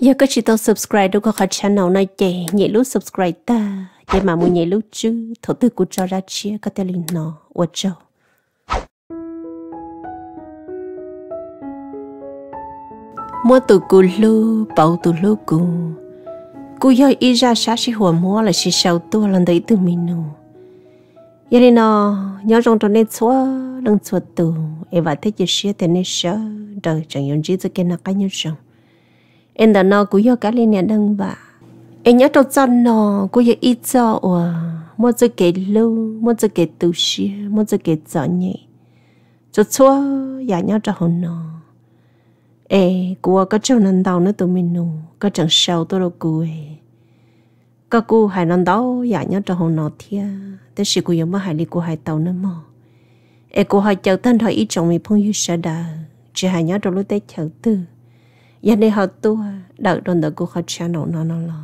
giờ có chỉ tao subscribe đâu có khỏi channel này chị nhảy lúc subscribe ta vậy mà muốn nhảy lúc chứ thổ tư của cho ra chia có tên linh nó ở chỗ mua từ cù lu bảo từ lu cù cù giờ y ra sát si hùa mua là si sầu tua lần đấy từ mình nụ giờ này nó nhớ trong trong nên xóa lần xóa từ em và thế chỉ xia thế nên sợ đời chẳng nhận gì cho cái nào cái nhân sống em đã nói cũng do cá lên nhà đăng bà em nhớ trong chân nó cũng do ít cho à một giờ kể lâu một giờ kể tù xí một giờ kể gió nhỉ cho chua nhà nhớ cho hồn nó ê của có chỗ nào đầu nó tụi mình nụ có chẳng sâu tôi đâu cô ấy có cô hai nằm đó nhà nhớ cho hồn nó thia thế sự của yếm mà hài đi của hài tàu nữa mà ê cô hai chờ thân thôi ít chồng mình phong yêu sợ đà chỉ hai nhớ trong lúc tết chờ tư giờ này họ tu đợi đón đợi cô họ cha nó nó nó lo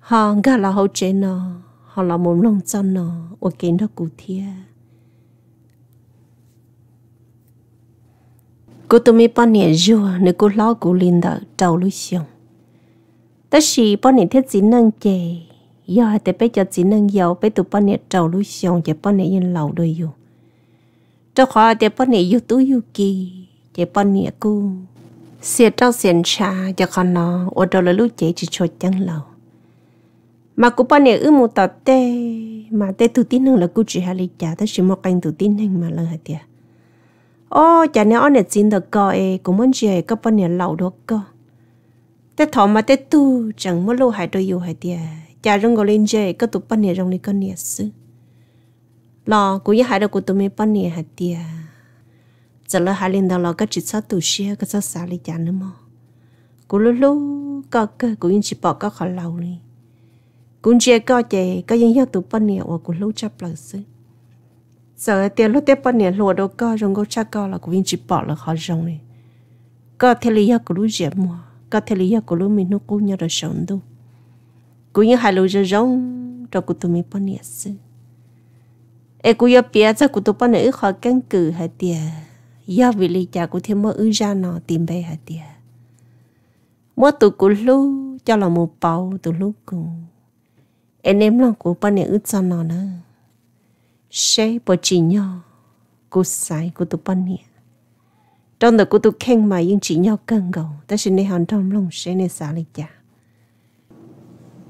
họ gà là họ chế nó họ là muốn lòng chân nó ở kiến được cụ thia cô tôi mới bao nhiêu rồi, nếu cô lo cô linh đợi đầu lối xuống ta chỉ bao nhiêu thiết chỉ nâng chè giờ thì bây giờ chỉ nâng dầu bây tụi bao nhiêu đầu lối xuống chỉ bao nhiêu nhân lầu đời rồi cho họ thì bao nhiêu yêu tú yêu kỳ chỉ bao nhiêu cô xìa trao xiên cha cho con nó ô đâu là lúc chế chỉ cho chân lâu mà cũng bao nhiêu ư một tập tê mà tê tự tin hơn là cô chỉ hai lý trả tới sự một canh tự tin hơn mà lời hạt tiệt ô cha chả nếu anh xin được coi cũng muốn chơi các bao nhiêu lâu được cơ tê thọ mà tê tu chẳng muốn lâu hai đôi yêu hai tiệt Cha rong gọi lên chơi các tụ bao nhiêu rong đi con nhiệt sư lo cũng như hai đôi của tụi mình bao nhiêu hạt tiệt giờ là hai lần đầu là cái chỉ sao tổ xe cái sao xả lấy chán nữa mà cú lú lú có cái cú yên chỉ bỏ cái khó lâu đi cú chỉ có chơi cái yên hiệu tụ bận nhiều và cú lú chấp lời sự giờ tiền lúc tiếp bận nhiều lùa đâu có rong gấu chắc có là cú yên chỉ bỏ là khó rong này có thể lý do cú lú dễ mua có thể lý do cú lú mình nó cú nhớ được sống đâu cú yên hai lú giờ rong cho cú tu mình bận nhiều sự ê cú yêu bia chắc cú tụi bận nhiều khó căng cử hay tiền do vì lý cha của thiên mơ ư ra nó tìm bê hả tìa mua tụ cụ lu cho là một bầu tụ lu cùng em em lòng của ba này ư cho nó nữa sẽ bỏ chỉ nhỏ cô sai của tụ ba này trong đó của tụ khen mà yên chỉ nhỏ cần gầu ta sẽ nên hòn trong lòng sẽ nên xả lý cha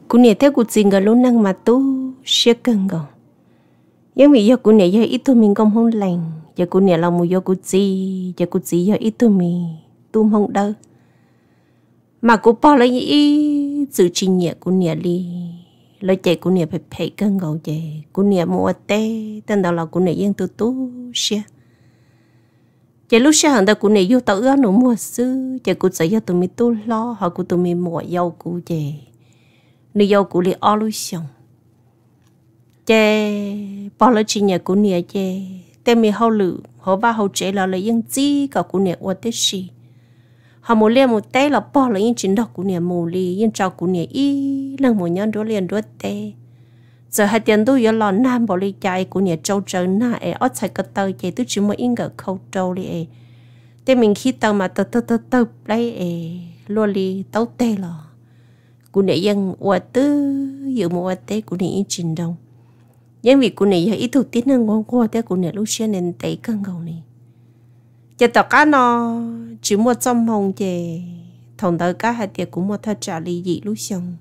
cú này theo cú xin gà lũ năng mà tu sẽ cần gầu nhưng vì yêu cú này yêu ít thôi mình không hôn lành giờ cô nè lòng mua yo cô chi giờ cô chi giờ ít tuổi mì tuổi mong đâu mà cô bỏ lấy ý sự chi nhà cô nhà đi lời chạy cô nè phải phải cân ngầu chạy cô nè mua tê tên đầu là cô nè yên tu tu xia chạy lúc xia hàng ta cô nè yêu tao ưa nó mua sư chạy cô chạy giờ tụi mì tu lo họ cô tụi mì mua dâu cô chạy nếu yêu cô li ở lúc xong chạy bỏ lấy chi nhà cô nhà chạy tên mi hậu lử họ ba hậu chế là lấy yên chi cả cụ nè ô tết xì họ một liền một tay là bỏ lấy yên chín đọc cụ nè mù lì yên chào cụ nè y lần một nhân đôi liền đôi tê giờ hai tiền tôi yên lò nam bỏ lì chạy cụ nè châu trời na e ở chạy cái tờ chạy tôi chỉ mới yên cả khâu trâu lì e tên mình khi tờ mà tờ tờ tờ tờ lấy e luôn lì tấu tê lò cụ nè yên ô tư dự một ô tê cụ nè yên chín đồng ยังวิกูนี่อีถูกตีนึงงงกัวแต่กูเนี่ยลูกเชื่อเน้นเตะกันกูนี่จะต่อกันเนาะจิมัวจอมมองเจ同大家係啲古莫他家里熱路上，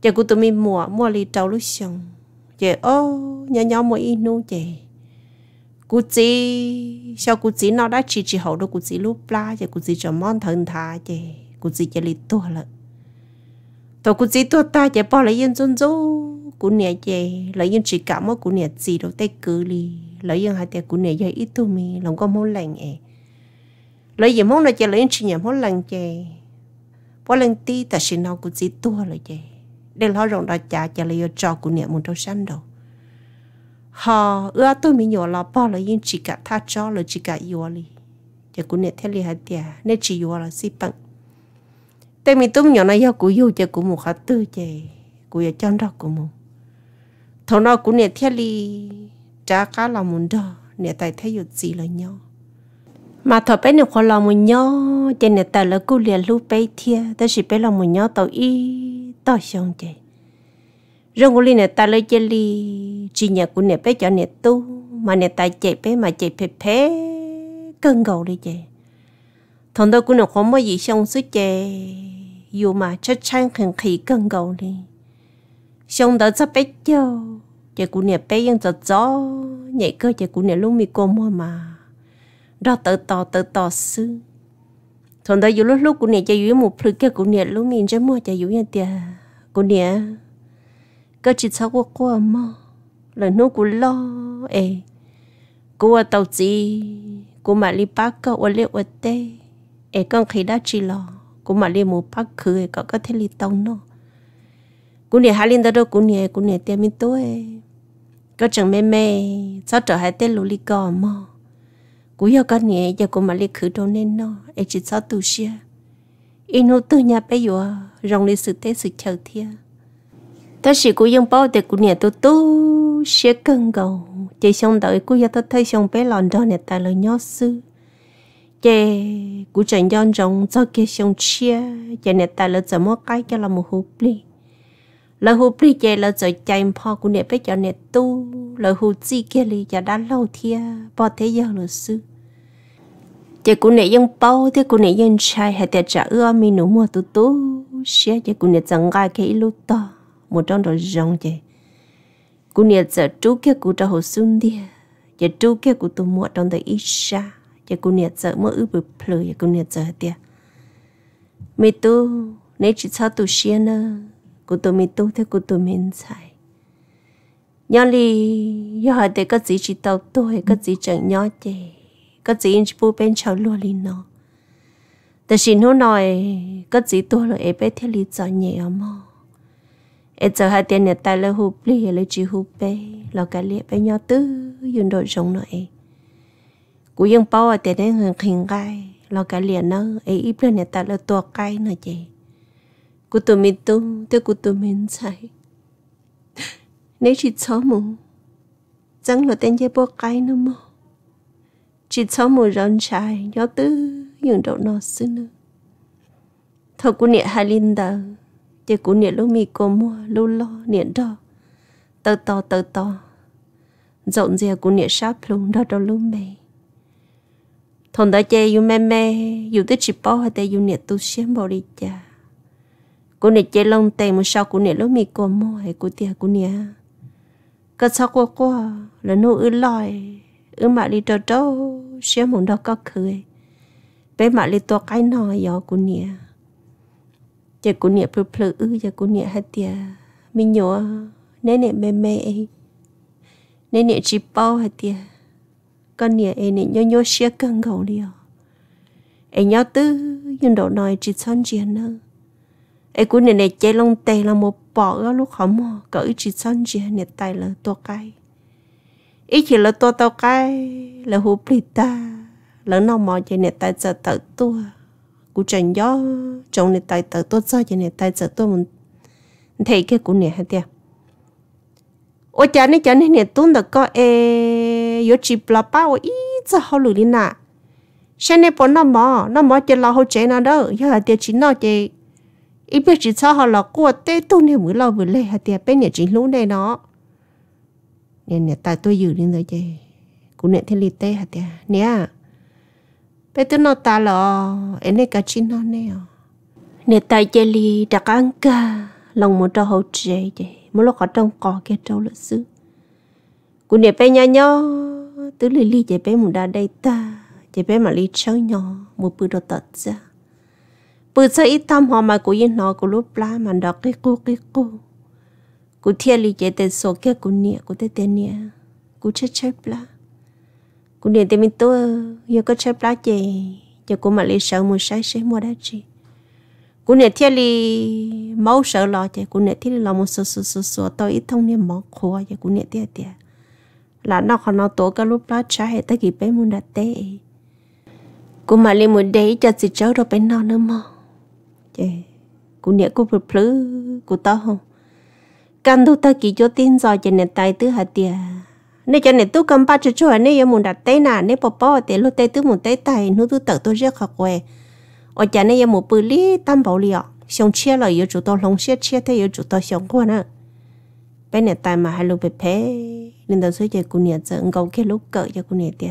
只古都咪莫莫里走路上，只哦 nhỏ nhỏ mỗi ít nô chỉ, cụ chỉ sao cụ chỉ nó đã chỉ chỉ hậu đó cụ chỉ lúc la chỉ cụ chỉ cho món thân thà chỉ cụ chỉ chỉ li tua lợn tôi cũng chỉ tôi ta chỉ bỏ lại yên chân dấu cú nè chị lấy yên chỉ cảm mà cú nè gì đâu tay cứ đi lấy yên hai tay cú nè giờ ít thôi mi lòng có muốn lành ẻ lấy yên muốn là chị lấy yên chỉ nhà muốn lành chị bỏ lên ti ta xin nào cũng chỉ tua lại chị để lo rộng đó cha chị lấy cho cú nè muốn đâu săn đâu họ ưa tôi mi nhỏ là bỏ lấy yên chỉ cả tha cho là chỉ cả yếu đi chị cú nè theo li hai tay nên chỉ yếu là si bằng tay nhỏ này do cú yêu chơi cú một khát tư chơi cú yêu chân đó cú một thầu nó cú nè thiết li trả cá là muốn đó nè tại thấy yêu gì là nhau mà thọ bé nè khó là muốn nhau chơi nè tại là cú liền lúc bé thia tới chỉ bé là muốn nhau tàu y tàu xong chơi rồi cú liền nè tại lấy chơi li chỉ nhà cú nè bé cho nè tu mà nè tại chạy bé mà chạy phê phê cơn gầu đi chơi thằng đó cũng nó không có gì xong suốt chơi 有嘛这产很可以更高哩。xong đó sắp bé cho chị cũng nè bé yên giờ gió nhảy cơ chị cũng nè lúc mi cô mua mà đó tự tò tự tò sư thằng đó dù lúc lúc cũng chị dù một phơi kia cũng nè lúc mi chỉ mua chị dù yên tiệt cũng nè cơ chỉ sao qua qua mà là nó cũng lo ê cô ở tàu gì cô mà đi bắt cơ ở liệu ở tê ê con chỉ lo cũng mà liên một bác khứ có có thể li tông nó cũng nè hai linh đó đâu cũng nhẹ cũng nhẹ tiền mình tôi có chẳng mê mê sao trở hai tên lũ li cò mà cũng yêu con nè, giờ cũng mà li khứ đâu nên nó ấy chỉ sao tu xia in hô tu nhà bây giờ rong li sự tế sự chờ thia ta chỉ cũng dùng bao để cũng nè, tu tu xia cân cầu chỉ xong đợi cũng yêu ta thấy xong bé lòn đó nè ta lời nhớ xưa chế cú trận dân rộng cho kia sông chia chế này ta lỡ cho mua cái cho là một hộp bì lỡ hộp bì chế lỡ cho chạy pho cú nè bé cho nè tu lỡ hộp chi kia lì cho đã lâu thia bỏ thế giờ lỡ sư chế cú nè dân bao thế cú nè dân chai hay tiệt trả ưa mi nụ mua tu tu xia chế cú nè chẳng gai cái lúc to một trong đó rộng chế cú nè giờ trú kia cú cho hồ xuân đi chế trú kia cú tu mua trong đời ít xa จะกูเนียเจอเมื่ออือบุพลือจะกูเนียเจอเตียมีตู้ในจิตชาตุเชียนเนอกูตัวมีตู้เท่กูตัวมินใช่ย้อนลีย้อนเด็กก็จีจิตเอาตัวก็จีจังย้อนเจก็จีอินจูเป็นชาวลัวลีนอแต่สินหูหน่อยก็จีตัวเลยเอไปเทลีจอนเหนียวมอเอเจอหาเตียนเนี่ยตายเลยหูปลีเลยจีหูเปเราก็เลี้ยไปย้อนตื้อยืนโดดจงหน่อย cú dân bao ở tiền đến khinh gai lo cả liền nó ấy ít lên nhà là tua cay nữa chị cú tụi mình tu tôi cú tụi mình sai nếu chỉ xóa mù chẳng là tên chế bao cay nữa mà chỉ xóa mù rộn xài gió tư những độ nó xứ nữa thôi cú niệm hai linh tờ chế cú niệm lúc mi cô mua lúc lo niệm đó tờ to tờ to rộn rìa cú niệm sáp luôn đó đó luôn mày thằng đã chơi yêu mẹ mẹ yêu tới chỉ bao hay tới yêu nè tu xem bao đi cha cô nè chơi lông tay một sau cô nè lúc mi cô mua hay cô tia cô nè cái sau cô cô là nô ư lòi ư mạ đi trâu trâu xem một đâu có cười bé mạ đi to cái nò giờ cô nè giờ cô nè phơi phơi ư giờ cô nè hay tia mi nhỏ nè nè mẹ mẹ nè nè chỉ bao hay tia con nè em nè nhau nhau xia cân gầu liều em nhớ tư nhưng đồ nói chỉ son chuyện nữa em cũng nè nè chạy lông tè là một bỏ ở lúc khó mò cỡ chỉ son chuyện nè tay là to cay ý chỉ là to to cay là hú plì ta lỡ nó mò chạy nè tay giờ tự tua cũng chẳng gió trong nè tay tự tua sao chạy nè tay giờ tua mình thấy cái cũng nè hay tiệt ô cha nè cha nè nè tún được có e chỉ bla ba ô ít giờ hậu lử đi xem nè bọn nó mò nó mò chơi lo hậu chế nó đâu giờ chỉ nó chơi ít biết chỉ sao họ là cua tê tu nè mới lo vừa lê hả tiệt bên chỉ lú nè nó nè tại tôi dự đi rồi chơi cũng nè thế li tê hả tiệt nè bây ta lò em nè cả chỉ nó nè nè tại chơi li đặc ăn cả lòng một trò hậu chế một lúc họ trong cỏ kia trâu lợn sư cụ nè bé nhỏ nhỏ tứ lì lì chế bé mùng đa đây ta chạy bé mà lì trâu nhỏ một bữa đồ tật ra bữa sau ít thăm họ mà cụ yên nó cụ lúc lá mà đọc cái cu cái cô cụ thiên lì chạy tên số kia cụ nè cụ tên tên nè cụ chết chết lá cụ nè tên mình tôi giờ có chết lá chế giờ cụ mà lì sợ mua sai sẽ mua đá chi cú nè thiết li máu sợ lo chứ cú nè thiết li lo một số số số số tôi ít thông niên máu khô chứ cú nè thiết thiết là nó còn nó tổ cái lúc đó trả hệ tới kịp bé muốn đặt tê cú mà lên một đấy cho chị cháu rồi bé nó nữa mà chứ cú nè cú bực lứ cú to không căn thu ta kỹ cho tin rồi cho nè tay tứ hạt tiền nè cho nè tu cầm ba cho cho nè giờ muốn đặt tê nà nè bỏ bỏ tê lúc tê tứ muốn tê tay nút tu tự tôi rất khó quẹt ở nhà này một bự lý bảo liọ xong chia là yếu chủ to lòng chia chia thế yếu chủ to xong nữa bên này tài mà hai lúc bị phê nên đầu số chơi cũng nhớ giờ cái lúc cỡ cho cũng nhớ tiệt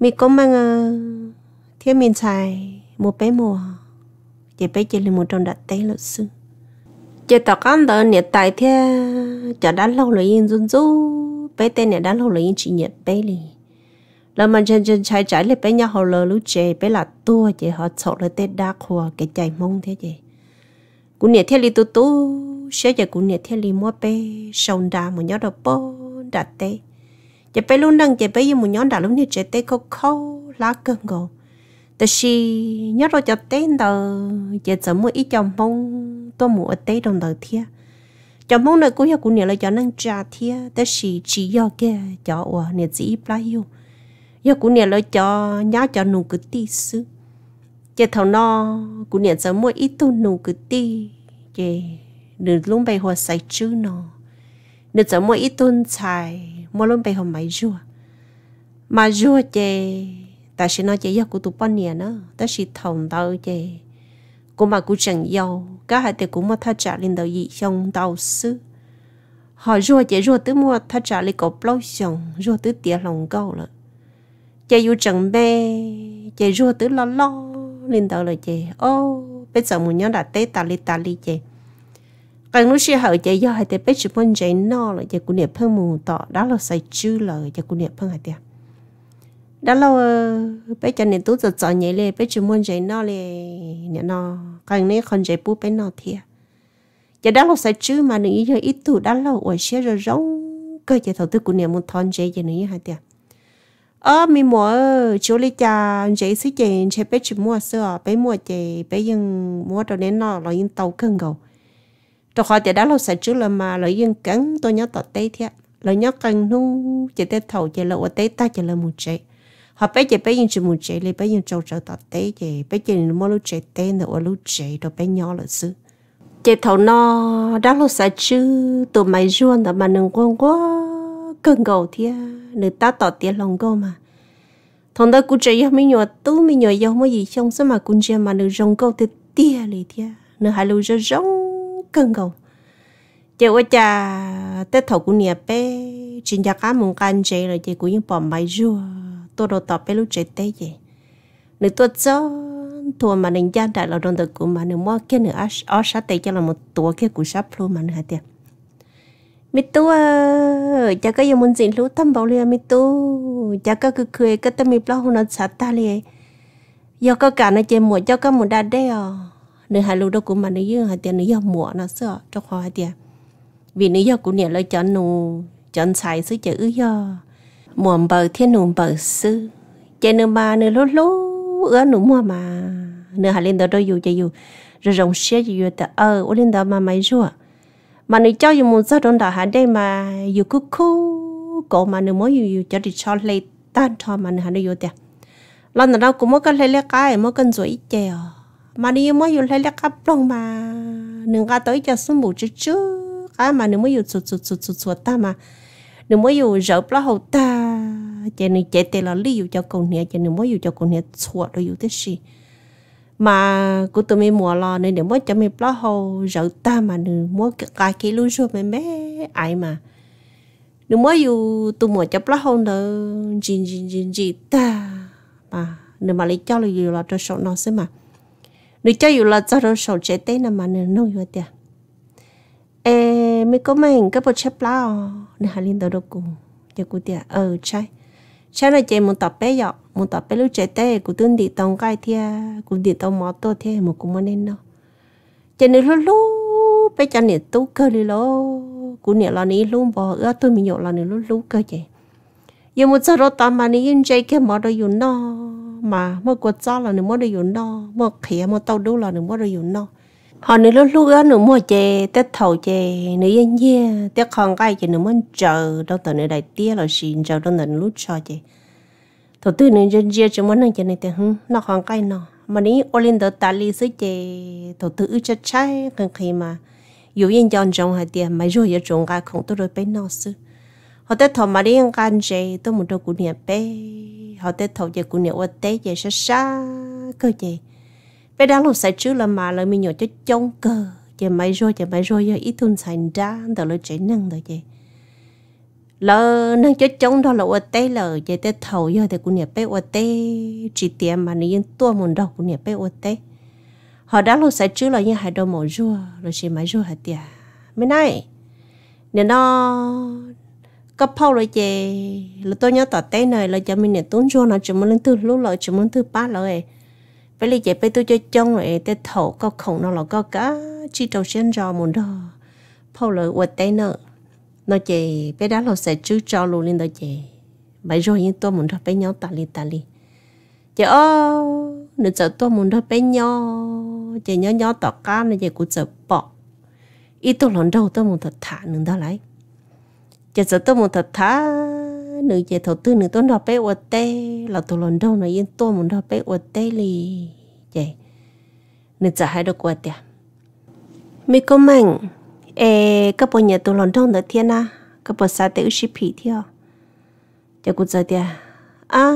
mình có mang thiếu miền xài một bé mùa chỉ bé chỉ là một trong đặt tay luật chỉ tao con đó nhớ tài thế chả đã lâu rồi yên run rú tên này đã lâu rồi chỉ nhớ bé liền là mình chân chân chạy chạy lại bé nhau hồ lơ lú chè bé là tua chè họ sổ lại tết đa khoa cái chạy mông thế chè cũng nhẹ thế li tu tu sẽ giờ cũng nhẹ thế li mua bé sông đà một nhớ đầu bó đặt tê chè bé luôn đang chè bé yêu một nhóm đà lúc này chè tê khâu khâu lá cơn gồ tại si nhớ rồi chặt tê tờ chè giờ mua ít chồng mông tôi mua tê đồng đầu thia chồng mông này cô nhớ cũng nhẹ là cho năng trà thia tại si chỉ do kia cho ở nhẹ chỉ bao nhiêu giờ cũng nè lo cho nhá cho nụ cứ tí sư giờ thầu nó cũng nè giờ mua ít tu nụ cứ tí giờ nửa lúc bay hoa say chứ nó nửa giờ mua ít tu xài mua lúc bay hoa máy rùa mà rùa giờ ta sẽ nói chỉ giờ của tụi bao nhiêu nó ta sẽ thầu tao giờ cũng mà cũng chẳng yêu, cả hai thì cũng mà thắt trả lên đầu gì trong đầu sư họ rùa chỉ rùa tới mua thắt trả lên cổ bao xong rùa tới tiền lòng câu rồi chị yêu chồng bé chị rùa tứ lo lo lên đầu là chị ô bây giờ muốn nhớ là tê tà li tà li chị còn lúc xưa hậu chị do hai tê bây giờ muốn chị nó rồi chị cũng niệm phong mù tọ đó là sai chữ là chị cũng niệm phong hai tiền đó là, bây giờ nên tú giờ chọn nhảy lên bây giờ muốn chị nó lên nè nó còn nếu không chị bú bên nó thì chị đó là sai chữ mà nữ như ít tuổi đó là ở xe rồi rong cơ chị thầu tư cũng niệm muốn thon chị chị nữ yêu hai tiền ờ mi mua chú lý cha giấy xí chèn chế bé chỉ mua sữa à, bé mua chè bé yên mua đồ nén nọ rồi yên tàu cân gầu đồ khỏi chè đã lâu sạch trước là mà rồi yên cắn tôi nhớ tọt tê thiệt rồi nhớ cân nu chè tê thầu chè là tê ta chè là một chè họ bé chè bé yên chỉ một chè lấy bé yên trâu trâu tọt tê chè bé chè mua lu chè tê nữa ở lúc chè rồi bé nhỏ là sữa chè thầu nọ đã lâu sạch chứ tụi mày ruộng là mà nương quăng quá cân gầu thiệt nữ ta tỏ tiền lòng gô mà thằng ta cũng chơi mình nhỏ tu mình nhỏ giàu mới gì trong số mà cũng chơi mà nữ rong câu thì tia lì tia nữ hai lù cho rong cân gầu chơi qua cha tết thầu cũng nhà bé chuyện nhà cá mùng can chơi là chơi cũng những bò máy rùa tôi đồ tỏ bé lúc chơi tết vậy nữ tôi cho thua mà nên gian đại là đồng tử của mà nữ mua cái nữ ở ở sát tây cho là một tuổi cái của sáp luôn mà nữ hai tiền mi tu à cha cái yếm môn gì lúc tâm bảo liền mi tu cha cái cứ cười cái tâm mi bao hôn ăn sát ta liền giờ có cả nó chơi mùa cho các mùa đa đấy à nữ hai lúc đó cũng mà nữ yêu hai tiền nữ yêu mùa nó sợ cho khó hai tiền vì nửa yêu cũng nhẹ lời cho nụ chọn xài sứ chữ ư yo mùa bờ thiên nụ bờ sư chơi nửa ba nửa lú lú ứa nụ mùa mà nửa hai lên đó đôi dù chơi dù rồi rồng xe dù ta ờ, ơ ô lên đó mà máy rùa mà nếu cho dù muốn sao đón đỏ hả đây mà dù cứ khu cổ mà nếu muốn dù cho đi cho lấy tan cho mà nếu hả đây vô tiệt lần nào cũng muốn cần lấy lấy cái muốn cần rồi chè mà nếu muốn dù lấy lấy cái plong mà nếu cái tới cho số bù chứ chứ cái mà nếu muốn dù sụt sụt sụt sụt sụt ta mà nếu muốn dù rỡ plong hậu ta chè này chè tè là lý dù cho cầu nè chè nếu muốn dù cho cầu nè sụt rồi dù thế gì mà cô tụi mình mua lò nên để mua cho mình bao hồ rượu ta mà nửa mua cả kí luôn rồi mình bé ai mà nửa mua dù tụi mua cho bao hồ nữa gì gì gì gì ta mà nửa mà lấy cho là dù là cho sổ nó xí mà nửa cho dù là cho rồi sổ chế tế nè mà nửa nông vậy tiền ê mấy có mấy cái bộ chép lao nửa hà linh đầu đâu cùng cho cô tiền ờ trái sau này chị muốn tập bé dọc muốn tập bé lúc trẻ tê cũng tương đi tông cái thia cũng đi tông mót to thia một cũng muốn nên nó chị nữ lúc lúc bé cho nè tú cơ đi lo cũng nè lo nè luôn bỏ ước tôi mình nhậu lo nè lúc lúc cơ chị giờ một giờ đó tạm mà nè yên chơi cái mót đó dùng nó mà một quạt gió là nè mót đó dùng nó một khía một tao đu là nè mót đó dùng nó họ nữ lúc lúc đó nữ mua chè tết thầu chè nữ yên nhiên tết con cái chè nữ muốn chờ đâu tờ nữ đại tía là xin chờ đâu tờ lúc cho chè thổ tư nữ yên nhiên chỉ muốn ăn chè này tiếng nó con cái nó mà ní ô lên tờ ta li sứ chè thổ tư ư chắc chai cần khi mà dù yên chọn trồng hạt tiền mà rồi giờ trồng cái không tôi rồi bên nó sư họ tết thầu mà đi ăn can chè tôi muốn đâu cũng nhà bé họ tết thầu chè cũng nhà ô tết chè xa xa cơ chè bây đã lúc sai chứ là mà là mình nhỏ cho chống cờ chả mấy rồi chả mấy rồi giờ ít thun sành ra đó là chạy năng rồi chị lỡ năng cho chống đó là ô tê lỡ chạy tê thầu giờ thì cũng nhà bé ô tê chỉ tiền mà nó yên tua mồn đâu cũng nhà bé ô tê họ đã lúc sai chứ là như hai đôi mồi rùa rồi chỉ mấy rùa hả tiền mấy này nên nó cấp phao rồi chị là tôi nhớ tỏ tê này là cho mình để tốn rùa nó chỉ muốn lên từ lúc lỡ chỉ muốn từ ba lỡ ấy vậy là dạy bây tôi cho chồng rồi để thổ có khổng nó là có cá chỉ đầu sen rò muốn đó phô lỡ quật tay nợ, nó chè bé đã lo sẽ chứ cho luôn lên đó chè, bây rồi nhưng tôi muốn đó bé nhỏ tà li tà li chị ô nữa giờ tôi muốn đó bé nhỏ chị nhỏ nhỏ tỏ cá nữa chị cũng giờ bỏ ít tôi lần đầu tôi muốn thật thả nữa đó lại chị giờ tôi muốn thật thả nữ chị thầu tư nữ tôn đọc bé ở tê là tụ lần đâu nó yên tôi muốn đọc bé ở tê lì chị nữ trả hai được quạt tiệt à? mi có mạnh ê các bọn nhà tụ lần đâu nó thiên à các bọn sao tới ship phí theo chị cũng giờ tiệt à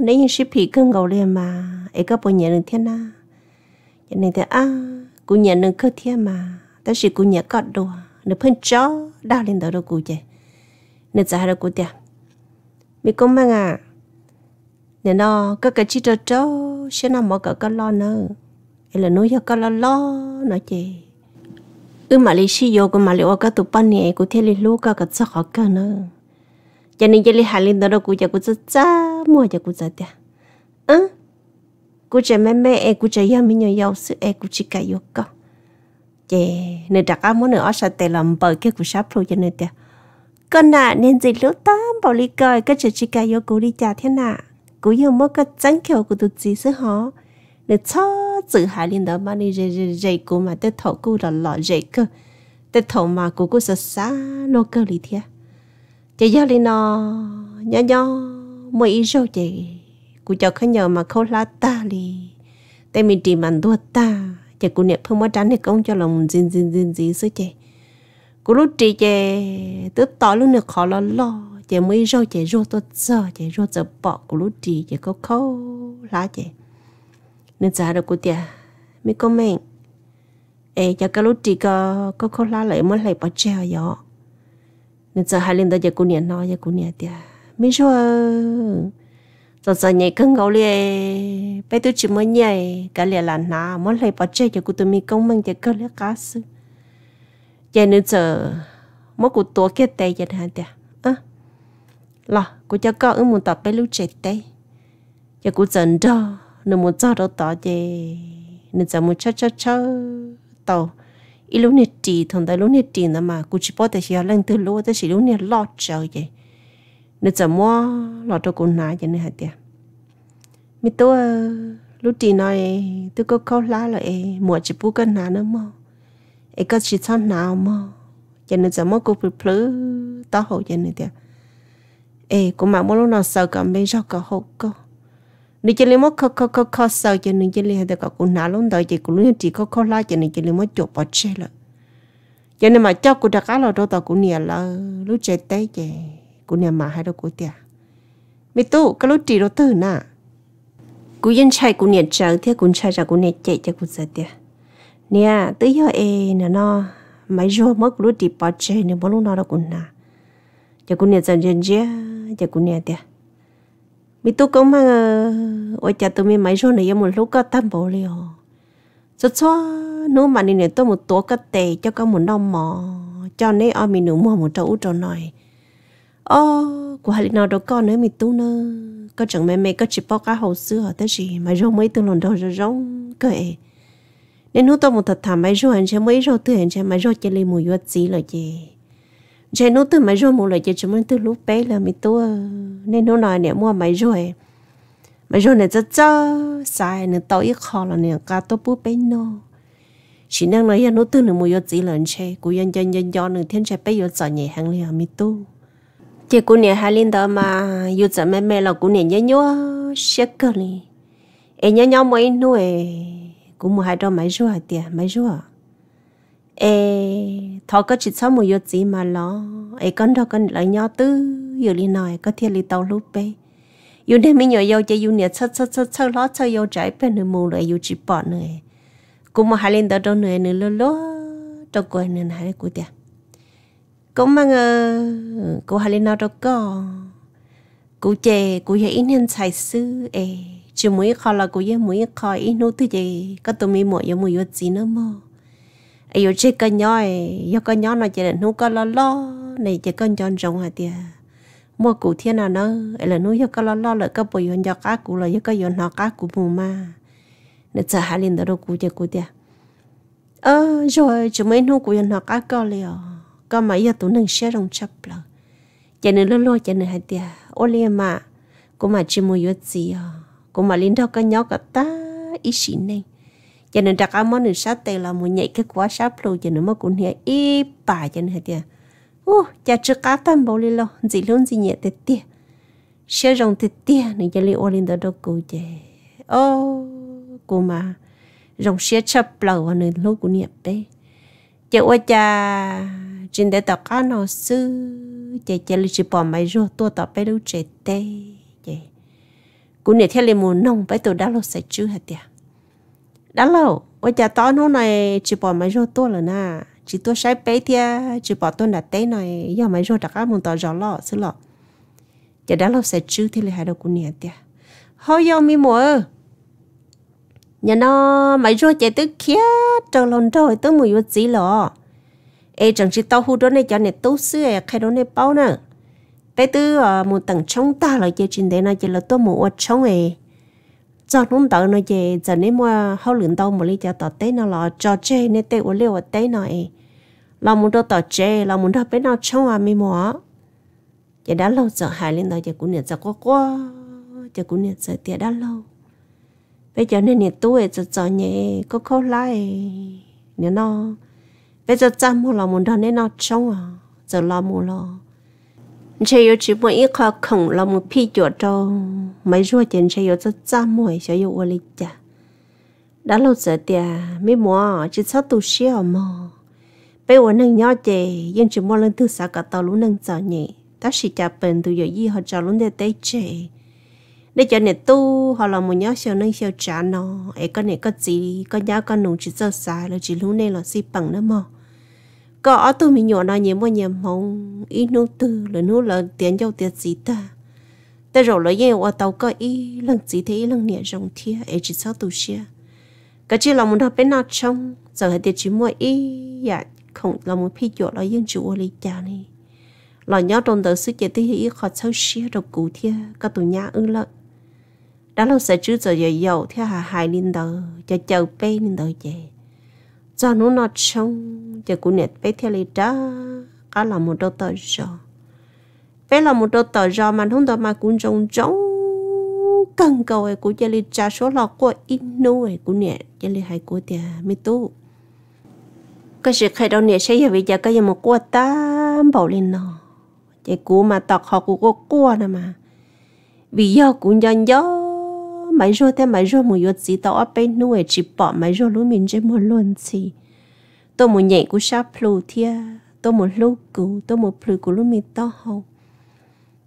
nếu như ship phí cưng gầu liền mà ê các bọn nhà đừng thiên à cho nên thì à cụ nhà đừng cơ thiên mà ta chỉ cụ nhà cọt đồ nữ phân chó đau lên đó đâu cụ chị nữ trả hai được quạt tiệt bị công mang à nên nó có cái chi cho cho sẽ nó mở cả cái lo nữa hay là nói cho cái lo lo nó chị ư mà lý sĩ vô của mà liệu cái tụ ban này của thiên lý lú cái cái sao khó cả nữa cho nên cho lý hà linh đó của giờ của cha cha mua giờ của cha tia ừ, của cha mẹ mẹ em của cha yam mình nhau nhau sự em của chị cả yêu cả chị nên đặt áo mới nữa ở sao tè làm bờ cái của sáp rồi cho nên tia con à, nên gì lỗ tám bảo lý coi cái chuyện chỉ cả yêu cố đi trả thế nà cố yêu mất cái chân kiểu của tụt gì xứ họ để cho chữ hải liên đó mà đi rề rề rề cố mà tới thổ cố đó lọ rề cơ tới thổ mà cố cố sợ xa nô cơ lý thia chỉ do lý nó nhỏ nhỏ mỗi ý rồi chị cố cho khá nhờ mà khâu lá ta đi tại mình chỉ mặn đua ta chỉ cố niệm phong mới tránh thì công cho lòng zin zin zin gì xứ chị cú lúc chị chè tớ tỏ lúc nữa khó lo lo chè mới rau chè rau tớ giờ chè rau giờ bỏ cú lúc chị chè có khâu lá chè nên giá được cú tiệt mấy con mèn ê chả cái lúc chị có có khâu lá lại mới lại bỏ chè vậy nên giờ hai lần tới giờ cú niệm nói giờ cú niệm tiệt mấy rau à? giờ giờ nhảy cân gấu liền bây tôi chỉ mới nhảy cái liền là nà mới lại bỏ chè cho cú tôi mình công mình cho cơ lấy cá sư giờ nữa giờ mỗi cụ tuổi kia tay giờ hàng tiền à là cụ cho có ứng muốn tập bé lúc chạy tay giờ cụ dần đó nó muốn cho đâu tỏ về nó giờ muốn cho cho cho tàu ít lúc này trì thằng đại lúc này trì nữa mà cụ chỉ bảo tại sao lần thứ lúa, tại sao lúc này lo chờ vậy nó giờ mua lo cho cụ nãy giờ nữa hàng tiền mi tôi lúc trì nói tôi có câu lá lại mua chỉ bu cái nào nữa mà ấy có chỉ cho nào mà cho nên giờ mới cô bị plứ to hậu cho nên tiệt ê cũng mà mỗi lúc nào sợ cả mấy rau cả hậu cơ nên chỉ lấy mất khó khó khó khó sợ cho nên chỉ lấy hai cả cô nào luôn đó chỉ cô luôn chỉ khó khó la cho nên chỉ lấy mất chụp bỏ chơi là cho nên mà cho cô đặt cá là đâu tao cũng nhiều là lúc chơi tay chơi cũng nhiều mà hai đâu cũng tiệt mấy tu cái lúc chỉ đâu từ nà cú yên chạy cú nhiều chơi thì cú chạy ra cú nhiều chạy cho cú giờ tiệt nè tự do e nè nó mấy giờ mất lúc đi bỏ chơi nè bao lúc nó đâu cũng nà giờ cũng nè dần dần dễ giờ cũng nè tiệt mi tu cũng mà ờ, ôi cha tụi mình mấy giờ này một lúc có tam bộ liền rất cho nếu mà nè tôi một tổ cái tệ cho có một đông mỏ cho nên ở mình nụ mua một trâu trâu này ô của hai nào đó con nữa mình tu nữa có chẳng mẹ mẹ có chỉ bao cá hồ xưa thế gì mà rong mấy tương lần đầu rồi rong cái nên nút tôi một thật thảm mấy rồi anh sẽ mấy rồi từ anh sẽ mấy rồi chơi lên mùi vật gì là gì chơi nút từ mấy rồi mùi là chơi chúng mình từ lúc bé là mình tôi nên nút nói nè mua mấy rồi mấy rồi này rất chớ sai nè tôi ít khó là nè cả tôi bút bé nó chỉ năng nói nút từ nè mùi vật gì là anh sẽ cũng nhân dân dân do nè thiên sẽ bé vật sợ nhẹ hàng liền mình tôi chị cô nè hai linh đó mà dù sợ mẹ mẹ là cô nè nhớ nhớ sẽ cơ li em nhớ nhớ mấy nuôi cú mua hai đôi máy rùa tiền máy rùa ê thọ có chỉ sáu mùi yếu gì mà lo ê con đó con lại nhỏ tư yếu đi nói có thiên lý tàu lúc bé yếu nên mình nhỏ yếu chơi yếu nhiệt sơ sơ sơ sơ lót sơ yếu trái bên nửa mù lại yếu chỉ bỏ nữa cú mua hai lên đó đâu nữa nữa lô lô đâu coi nữa hai cụ tiền cũng mang ờ cú hai lên đó đâu có cú chè cụ dạy nên xài sư ê chỉ mỗi khai là cô ấy mỗi khó ít nô thứ gì có tụi mình mỗi giờ mỗi giờ gì nữa mà ai giờ chơi cái nhói, ấy cái nhói nó chỉ là nô con lo lo này chỉ con chọn rộng hả tiệt mua củ thiên nào nữa ấy là nô giờ cái lo lo là có bồi dưỡng cho cá cụ là giờ cái dưỡng nó cá cụ mù mà nên sợ hai linh đó đâu cụ chơi cụ tiệt ờ rồi chỉ mấy nô cụ dưỡng nó cá con liền có mà giờ tụi nâng xe rồng chấp là chỉ nên lo lo chỉ nên hả tiệt ô liêm mà cũng mà chỉ mua giờ gì à cũng mà linh thao cái nhóc cả ta ít xin này cho nên đặc món này sát tay là muốn nhảy cái quá sáp luôn cho nên mà cũng hiểu ít bà cho nên thế ô cha chưa cá tan bao lâu gì luôn gì nhẹ thế tiệt, xe rồng thế tia nên uh, cho li ô linh đó đâu cô chè ô cô mà rồng xe chập và nên lâu cũng nhẹ bé chè ô cha trên để tập cá nó sư chè chè li chỉ bỏ máy rồi tua tập bé đâu chè tê chè cú nè theo lệ mù nông bây tôi đã lâu sẽ chứ hết tiệt đã lâu bây giờ tao nói này chỉ bỏ mấy rô tôi là na chỉ tôi sai bé tiệt chỉ bỏ tôi đặt té này giờ mấy rô đặt á mong tao gió lọ xí lọ chả đã lâu sẽ chứ thì là hai đầu cú nè tiệt hơi giờ mi mùa nhà nó mấy rô chạy tới kia trâu lon trâu tới mùi vô gì lọ ê chẳng chỉ tao hú đó này cho này tốt xưa khai đó này bao nữa bé tư ờ, một tầng chống ta là chơi trên đấy nó chỉ là tôi một ở chống ấy cho nó tàu nó chơi giờ nếu mà hậu lượng đâu một lý cho tàu té nó là cho chơi nên té uống liều té nó ấy là muốn đâu tàu chơi là muốn đâu bé nó chống à mi mua giờ đã lâu giờ hai lên đó giờ cũng nhận giờ qua qua giờ cũng nhận giờ tiệt đã lâu bây giờ nên nhận tuổi giờ giờ nhẹ có khó lại nhớ nó bây giờ chăm mua là muốn đâu nên nó chống à giờ lo mua lo chỉ có chỉ một ít khó khổng là một phi chỗ cho mấy ruột tiền chỉ có rất giá mồi sẽ yêu ở lịch cha đã lâu giờ tiệt mấy mùa chỉ sao tu sửa mà bây giờ nâng nhau chị nhưng chỉ mua lần thứ sáu cả tàu luôn nâng giờ nhỉ ta chỉ trả bền từ giờ gì họ trả luôn để tới chị để cho nè tu họ là một nhau xeo nâng xeo trả nó ấy con này có gì con nhau con nụ chỉ sợ sai là chỉ lúc này là si bằng nữa mà có tôi mình nhỏ nó nhớ mua nhà mong ít nô tư là nô là tiền giàu tiền gì ta ta rồi là yêu ở tàu có ý lần gì thế lần nhẹ rồng thia ấy chỉ sao tôi xia cái chỉ là muốn học bên nào trong giờ hãy tiền chỉ mua ý dạ không là muốn phi chỗ là dân chủ ở lý cha này là nhớ trong đời sự kiện thế ý khó sâu xia độc cụ thia cả tụi nhà ưng lợi đã lâu sẽ chú giờ giờ giàu theo hà hài lên đời cho chờ bê lên đời về do nó nó trông giờ cũng nét phải theo lý đó cá là một đôi tờ giò bé là một đôi tờ giò mà không được mà cũng trông trống cần cầu ấy cũng giờ lý trả số lọ của ít nô ấy cũng nét giờ lý hai của tiền mi tu cái sự khai đầu nét sẽ giờ bây giờ cái gì mà quả ta bảo lên nó chỉ cú mà tọt họ cũng có cua nè mà vì do cũng dần dần mấy rồi thế mấy rồi một yết gì tao ở bên nuôi chỉ bỏ mấy rồi lúc mình chơi một luôn gì tôi muốn nhảy của sắp plu thia tôi muốn lúc cũ tôi muốn plu của lúc mình to hậu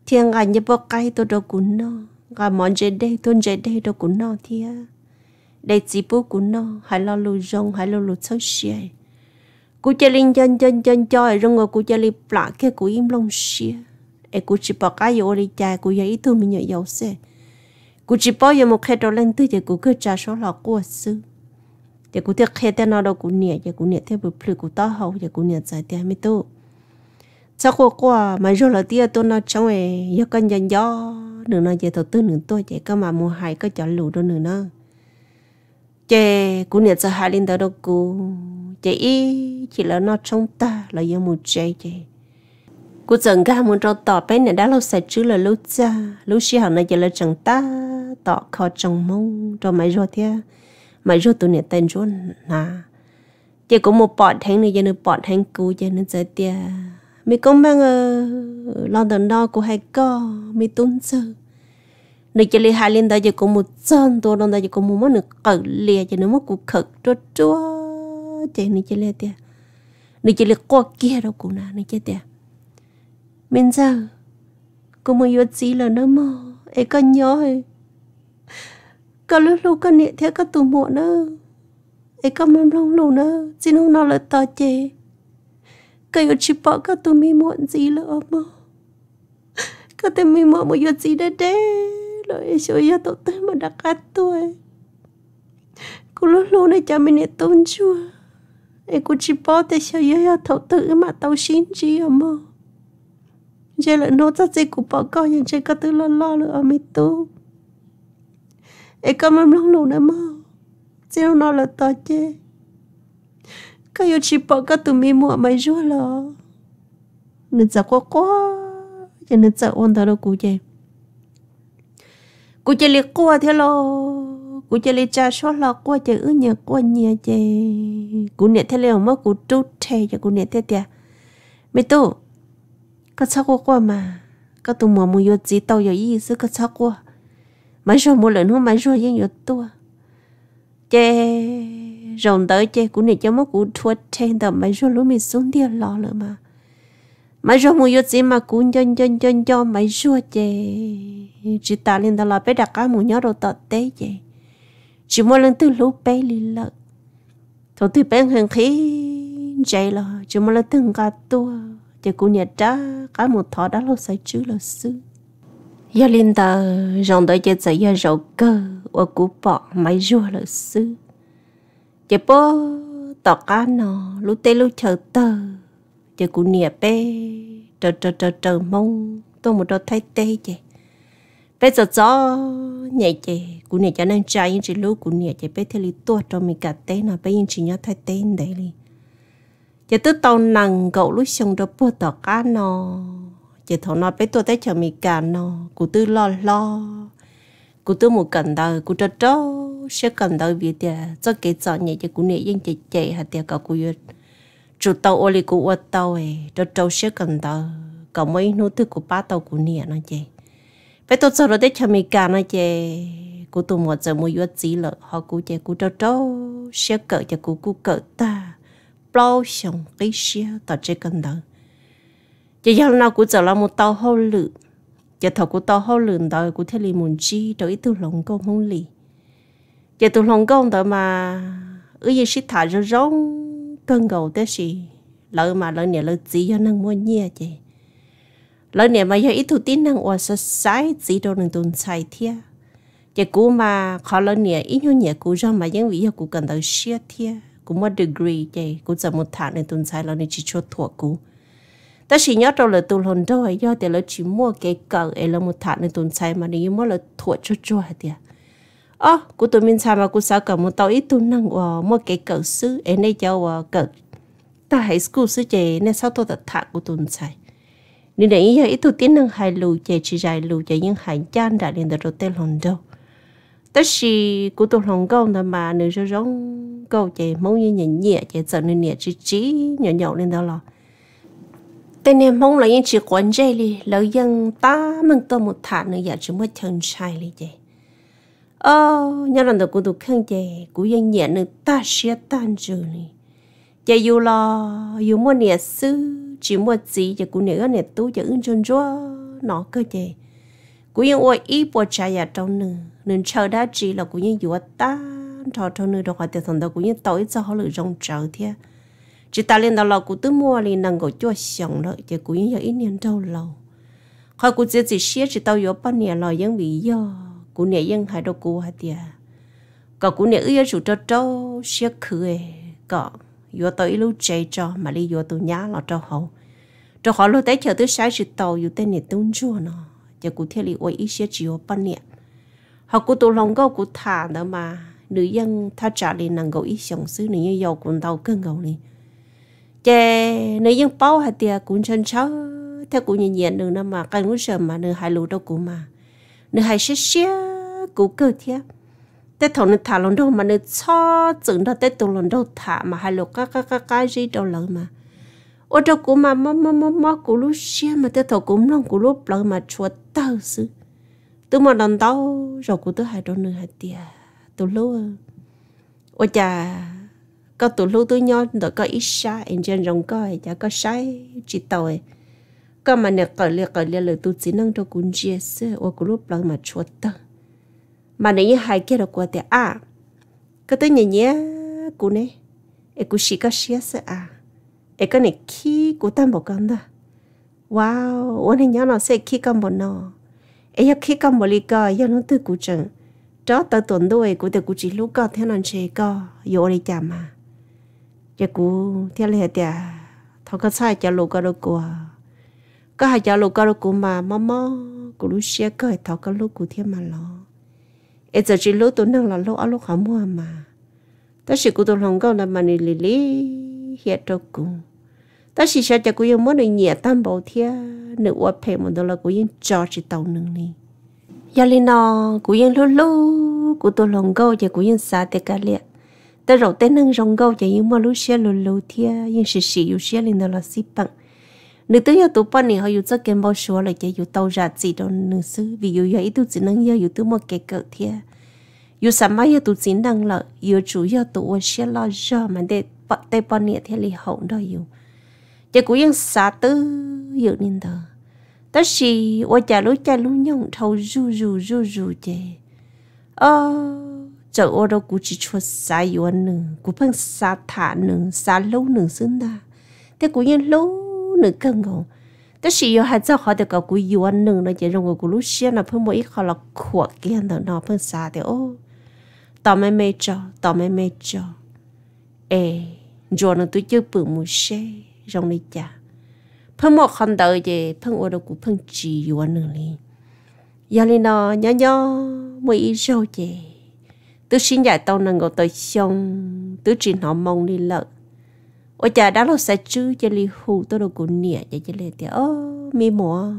thiên ngài như bao cây tôi đâu cũng nó ngài món dễ đây tôi dễ đây đâu cũng nó thia đây chỉ bố của nó hãy lo lù rong hãy lo lù sâu xìa cú chơi linh chân chân chân chơi rong ngồi cú chơi linh plạ kia cú im lông xìa e cú chỉ bỏ cái vô đi chạy cú vậy thôi mình nhảy dầu xe cú chỉ bao giờ một khi đồ lên tới thì cú cứ trả số lọ của xưa giờ cũng tiếc khi tên nó đâu cũng nhẹ giờ cũng nhẹ theo bự phơi cũng to hậu giờ cũng nhẹ giải tiền mới tu sau khô qua à, mà rồi là tia tôi nó trong ấy giờ con dần gió nửa nó giờ đầu tư nửa tôi chạy cơ mà mua hai cái chọn lũ đó nửa nó chạy cũng nhẹ giải hai lên đó đâu cũ chạy ý chỉ là nó trong ta là giờ một chè chạy cô chẳng ga muốn cho tỏ bé này đã lâu sạch chứ là lâu cha lâu xí hàng này giờ là chẳng ta tỏ khó chẳng mong cho mấy rồi thế mà rốt tụi này tên rốt nà chỉ có một bọn thằng này giờ nó bọn thằng cũ giờ nó giờ tiệt, mấy cũng mang ở ờ, lo đần đó của hai co mấy tốn sự nó chỉ lấy hai liên đó giờ có một chân tôi đó giờ có một món được cỡ lìa giờ nó mất cuộc khẩn rốt chúa chỉ nó chỉ lấy tiệt, nó chỉ lấy qua kia đâu cũng nà nó chỉ tiệt, mình giờ có một yêu chỉ là nó mơ ấy có nhớ ก็ลูลูก็เนี่ยเท่าก็ตุ่มหัวเนอะไอ้ก็มันลงลูเนอะจีนงนอนเลยต่อเจก็อยู่ชิปอก็ตุ่มมีหมดจีเลยอมอก็แต่มีหมดมาอยู่จีได้เด้เลยช่วยยาตัวเต็มมาดักกัดตัวกูลูลูในใจมันเนี่ยตุ่มชัวไอ้กูชิปอแต่ช่วยยาตัวเต็มมาเตาชิ้นจีอมอเจเลยโน้ตจะจีกูปอก็ยังเจก็ตื่นล้อๆเลยอมิตู้ e ka mam long lu na ma zeo no la ta che ka yo chi pa ka tu mi mo mai jo la nè za ko ko ya nè za on da ro ku che ku che li ko the lo ku che li cha so la ko che ư nya ko nya che ku ne the le mo ku tu the ya ku ne the tia mẹ tu ka cha ko ko ma ka tu mo mo yo chi tao yo yi su ka cha ko mấy rồi mua lợn hôm mấy rồi yên nhớ tua chê rồng tới chê cũng để cho mất cũng thua trên tầm mấy rồi lúc mình xuống đi lo nữa mà mấy rồi mua gì mà cũng chân chân chân cho mấy rồi chê chỉ ta lên đó là bé đặt cá mua nhớ đồ tọt tế chê chỉ mua lên từ lúc bé lì lợn thôi từ bé hàng khí chạy là chỉ mua lên từng cả tua chê cũng nhớ trả cả một thọ đã lâu sai chứ là xưa giờ linh ta rong đợi chơi giấy giờ rầu cơ ở cú bỏ máy rùa lỡ sư chơi bố tỏ cá nó lú tê lú chờ tờ chơi cú nìa bê chờ chờ chờ chờ mong tôi một thay tê chơi bây giờ gió nhảy chơi cú nìa cho nên trai những chỉ lú cú nìa chơi bê thế lý tua cho mình cả tê nó bây những chỉ nhớ thay tê đấy đi chơi tứ tàu nằng gậu lú xong đó bố tỏ cá nó chị thọ nói bé tôi tới chờ mì cả nó cụ tư lo lo cụ tư một cần đời cụ trơ trơ sẽ cần đời vì tiền cho cái trò nhẹ cho cụ nệ yên chị chị hạt tiền cả cụ yết chủ tàu ô li cụ ô tàu ấy trơ trơ sẽ cần đời cậu mấy nô tư cụ ba tàu cụ nệ nó chị bé tôi sau đó tới chờ mì cả nó chị cụ tôi một giờ mua yết gì lợ họ cụ chị cụ trơ trơ sẽ cỡ cho cụ cụ cỡ ta bao xong cái xe tao chỉ cần đời giờ giờ nào cũng giờ là một tàu hậu lự giờ thầu cũng tàu hậu lự đó cũng thế lì muốn chi đó ít tu lòng công không lì, giờ tu lòng công đó mà ở giờ sĩ thả rồi rong cơn gầu thế gì lỡ mà lỡ nè lỡ gì cho năng mua nhẹ chứ lỡ nè mà giờ ít tu tin năng oa sát sai gì đâu năng tồn sai thiệt giờ cũ mà khó lỡ nè ít nhau nhẹ cũ rồi mà những vị giờ cũ cần tới siết thiệt cũng một degree chứ cũng chỉ một thả nên tồn sai lỡ nè chỉ cho thuộc cũ ta chỉ nhớ trong là tụ lần đâu ấy do thì là chỉ mua cái cờ ấy là một thằng này tồn sai mà nếu mua là thua cho cho hả tiệt ơ của tụi mình sai mà của sao cả một tàu ít tụ năng ờ, mua cái cờ sứ ấy này cho ờ cờ ta hãy school sứ chế nên sao tôi thật thằng của tồn sai nên để ý giờ ít tụ tiến hai lù chế chỉ dài lù chế nhưng hành chan đã đến được tên lần đâu ta chỉ của tụi lần câu mà nữ cho giống câu chế mong như nhẹ nhẹ chế sợ nhẹ chỉ chỉ nhỏ nhỏ lên đó là tên em mong là những chỉ quan dây đi lỡ dân ta mình tôi một thả nữa giờ chỉ mới chân sai đi chị Ơ, nhà lần đầu cũng được khen chị cũng dân nhẹ nữa ta sẽ tan rồi đi Giờ dù là dù mua nhà sư chỉ mua gì chị của nè nè tu giờ ứng chân chúa nó cơ chị của dân ôi ý bỏ trà nhà trong nữa nên chờ đã chỉ là cũng dân dù ta thọ trong nữa đâu phải tiền thằng đó cũng dân tối cho họ lựa rong chờ thiệt chỉ ta lên đầu lò cụ tư mua liền nằng gọi cho xong rồi, chỉ cụ những giờ ít niên đâu lâu khỏi cụ chỉ chỉ xía chỉ tao yếu bao nhiêu lò vẫn bị do cụ nè vẫn hai đâu cụ hai tia cả cụ nè ưa chủ cho trâu xía khử cả yếu tao ít lúc chạy cho mà đi yếu tao nhá lò cho hậu cho họ lúc tới chờ tới sáng chỉ tàu yếu tên nè tung chua nó chỉ cụ thiết lý ôi ít xía chỉ yếu bao nhiêu họ cụ tụ lòng câu cụ thả nữa mà nữ dân tha trả liền nằng gọi ít xong xứ nữ nhân giàu cũng tàu cơn gầu liền chè nếu dân bao hạt tiệt cũng chân cháu theo cũng nhìn nhận được năm mà cái muốn sợ mà nửa hai lũ đâu cũng mà nửa hai xí xí cũng cơ thiệt tết thằng nửa thả lần đâu mà nửa cho chừng đó tết tụi lần đâu thả mà hai lũ cái cái cái cái gì đâu lần mà ô đâu cũng mà mò mò mò mò cũng lúc xí mà tết thằng cũng lần cũng lúc lần mà chúa tao xứ tụi mà lần tao rồi cũng tôi hai đâu nửa hai tiệt tôi lũ ô chà có tụ lưu tôi nhau đó có ít xa anh chân rồng coi chả có sai chỉ tàu ấy có mà nè cởi liệt cởi liệt lời tôi chỉ nâng cho cuốn chia sẻ ô cú lúc lần mà chuột tơ mà nè như hai kia đó qua thì à cái tôi nhẹ nhẹ cú nè em cú xí có chia sẻ à em cái này khi cú tam bộ con đó wow ô này nhớ nó sẽ khi con bộ nó em khi con bộ li coi giờ nó tự cú chừng cho tới tuần đuôi của tôi cú chỉ lúc có theo nó chơi có vô đi chả mà chỉ cú thiên lệ tiệt thằng cái sai chả lù cái đồ của cái hai chả lù cái đồ của mà mò mò cú lúc xe cái thằng cái lúc cú thiên mà lo ấy giờ chỉ lúc tôi năng là lúc ở lúc hả mua mà ta chỉ cú tôi hàng câu là mà đi lì lì hiện cho cú ta chỉ sợ chả cú yêu muốn được nhẹ tam bảo thia nữ uất phê một đó là cú yên cho chỉ tàu nương nì giờ lên nó cú yên lú lú cú tôi hàng câu chả cú yên xa tiệt cái liệt tớ rồi tên năng rong gâu chạy nhưng mà lúc xe lù lù thia nhưng xì xì yêu xe lên là xí bằng nữ tớ yêu tụ bọn này họ yêu cho kèm bao số lại chạy yêu tàu ra gì đó nữ sư vì yêu yêu tụ chỉ năng yêu yêu tụ mà kẹt cỡ thia yêu sắm mà yêu tụ chỉ năng là yêu chủ yêu tụ ở xe lo ra mà để bọn tây bọn này thế li hậu đó yêu chạy cũng yên xả tứ yêu nên đó tớ xì ô chả lúc chả lúc nhông thâu ru ru ru ru chạy ờ chợ ô đâu cú chỉ cho xa yếu nừng cú phân xa thả nừng xa lâu nừng xứng đa thế cú yên lâu nừng cân không thế chỉ yếu hai cháu họ được có cú yếu nừng nó chỉ rong cú lúc xuyên là phân mỗi ít họ là khổ kiên đó nó phân xa thì ô tao mày mày cho tao mày mày cho ê rồi nó tôi chưa bự mù xe rong này chả phân một con đời gì phân ô đâu cú phân chỉ yếu nừng đi giờ này nó nhỏ nhỏ mỗi ít rau gì tôi xin giải tao nâng ngồi tôi xong tôi chỉ nó mong đi lợi ôi chả đã lo sai chứ cho li hù tôi đâu có nỉa cho cho lệ thì ơ mi mùa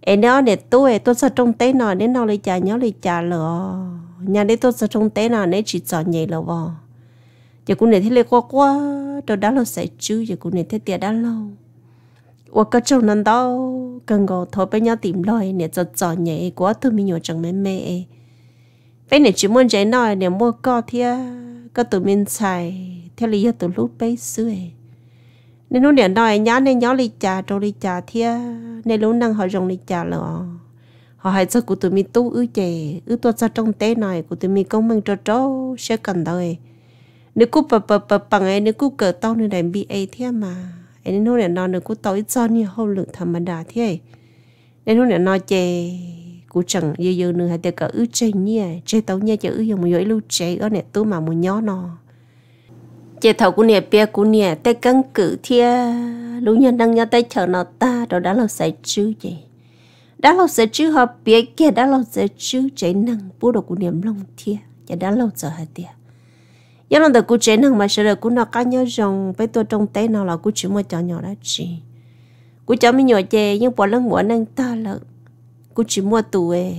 em nó để tôi tôi sợ trông tế nọ nên nó lấy chả nhớ lấy chả lợ nhà đấy tôi sợ trông tế nọ nên chỉ cho nhảy lò vò giờ cũng để thế lệ quá quá tôi đã lo sai chứ giờ cũng để thế tiệt đã lâu ủa cái trong năm đó cần gọi thôi bây nhau tìm lời nè cho cho nhảy quá tôi mình nhớ chẳng mẹ mẹ bây nè chỉ muốn chạy nói nè mua co thia có tụi mình xài theo lý do tụi lúc bấy xưa nên lúc nè nói nhá nên nhá lý trà trâu lý trà thia nên lúc năng họ rồng lý trà lọ họ hãy cho của tụi mình tu ư chè ư tuột cho trong té này của tụi mình công mừng cho trâu sẽ cần đời nếu cú bập bập bập bằng ấy nếu cú cờ tao nên đành bị ấy thế mà ấy nên lúc nè nói nếu cú tao ít cho như hậu lượng thầm mà đà thế nên lúc nè nói chè cú chẳng dư dư nữa hay tiêu cả ư chơi nhia à? chơi tàu nhia chơi ư dùng một dối lưu chơi ở nè tu mà một nhó nò, chơi thầu cú nè bia cú nè tay căng cử thia lũ nhân đang nhau tay chở nó ta đó đã lâu sai chứ vậy đã lâu sẽ chứ họ bia kia đã lâu sẽ chứ cháy năng bố đồ của niềm lòng thia chả đã lâu giờ hả tia nhớ lòng được cú cháy năng mà sợ được cú nó ca nhau rồng với tôi trong tay nào là cú chú mua cho nhỏ đó chị cú cháu mới nhỏ chè nhưng bỏ lăng mua năng ta lợn cô chỉ mua tù ấy e,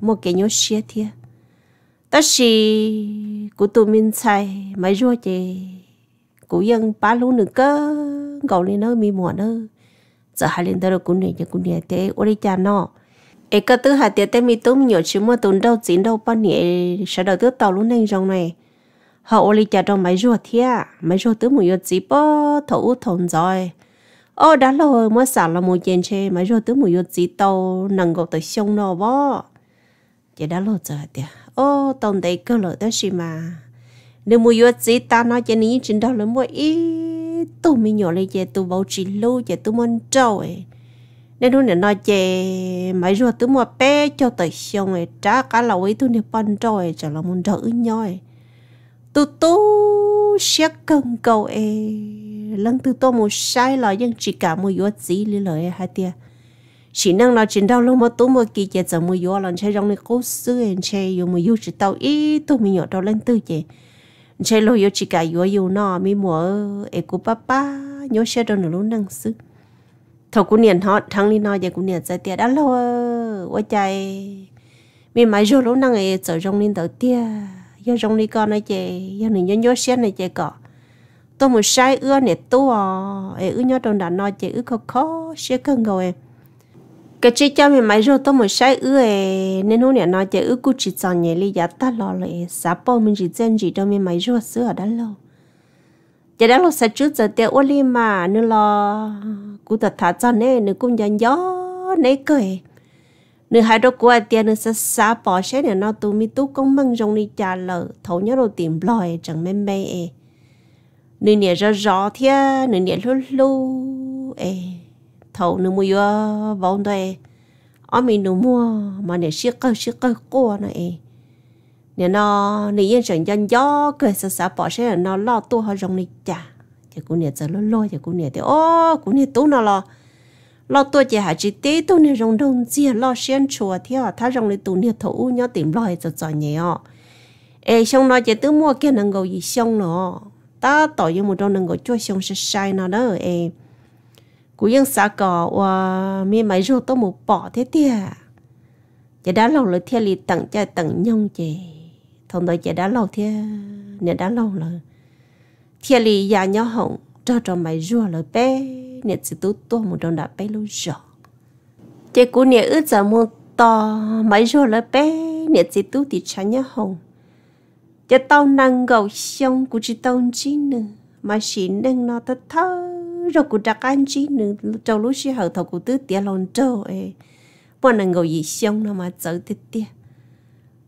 mua cái nhớ xe thiệt ta chỉ cô tụi mình xài mấy rồi chị cô yên ba lú nữa cơ gầu lên nơi mi mỏ nữa giờ hai lên rồi cô này cho cô này thế ô đi cha nó ấy cơ tứ hai tiệt tên mi tụm nhiều chỉ mua tụm đâu chín đâu bao nhẹ sợ đầu tứ tàu lú nên rong này họ ô đi cha trong mấy rồi thiệt mấy rồi tứ mùi yo bó bao thấu thốn rồi ô ờ, đã lâu rồi mới xả là một chén chè mà rồi tới một chút gì tàu nâng gọt tới sông nó vó chỉ đã lâu rồi tiệt ô tổng đấy cơ lợi đó gì mà nếu một chút gì ta nói cho ní trên đó là một ít tụi mình nhỏ lên chè tụi bảo trì lâu chè tôi muốn trâu ấy nên lúc này nói chè mấy rồi tới một bé cho tới sông ấy trả cả lâu ấy tụi này bận trâu ấy chả là muốn đỡ nhau ấy tôi tụi xét cân cầu ấy lần thứ tô mua sai là nhưng chỉ cả mua yếu chỉ lý lời hai tia chỉ năng là chỉ đâu lúc mà tôi mua kia chỉ mua một yếu lần chơi trong này cố xưa anh chơi yếu một yếu chỉ tao ít tôi mình nhỏ đau lên tư chị chơi lâu yếu chỉ cả yếu yếu nọ mi mùa em của papa nhớ xe đâu nữa luôn năng sư thầu cũng niệm họ thằng đi nói vậy cũng niệm giờ tia đã lâu quá chạy mi mãi rồi lúc năng ấy giờ trong này đầu tia giờ trong này con này chị giờ này nhớ nhớ xe này chị cọ tôi muốn sai ưa nè tôi à ê ư nhớ đồn đàn nói chị ư khó khó sẽ cần em cái chị cho mình mấy rồi tôi muốn sai ưa nên hôm nay nói chị ư cứ chỉ chọn nhẹ lý giá ta lo lại sao bao mình chỉ chân chỉ đâu mình mấy rồi sửa đã lâu giờ đã là sẽ trước giờ tiêu oli mà nữa lo cũng thật thả cho nên nữa cũng nhận gió nấy cười nữa hai đứa của tiền nữa sẽ xa bỏ xe này nó tụi mi tú công măng rong đi trả lợ thấu nhớ đồ tìm lòi chẳng mê mê nên nè rõ rõ thế nên nè lú lú ê thầu nên mua vô vốn đây ở mình nó mua mà nè siết cơ siết cơ cô này nè nó nên yên chẳng dân gió cười sợ sợ bỏ xe nó lo tu họ rong này chả thì cô nè giờ lú lú thì cô nè, thì ô cô nè tu nó lo lo tu chỉ hả chỉ tí tu nhà rong đông gì lo xuyên chùa thì họ thà rong này tu nhà thủ nhớ tìm lo thì cho cho nhẹ ê xong nó chỉ tứ mua cái nó ngồi gì xong nó ta tỏ yêu một trong nâng gọi chua xong sẽ sai nào đó em, cú yên xã cỏ và mi máy rô tôi một bỏ thế tia chả đã lâu rồi thia lì tặng cha tặng nhông chị thông đó chả đã lâu thia nè đã lâu rồi thia lì già nhỏ hồng cho cho máy rô rồi bé nè chỉ tú tua một trong đã bé lâu rồi chị cú nè ướt giờ mua to máy rô rồi bé nè chỉ tú thì chả nhỏ hồng giờ tao nâng gầu xong của chị tao chỉ nữa mà chỉ nâng nó thật thơ rồi của đặc anh chỉ nữa trong lúc xí hậu thầu của tứ tia lon trâu ấy bọn nâng gầu gì xong nó mà chở tít tia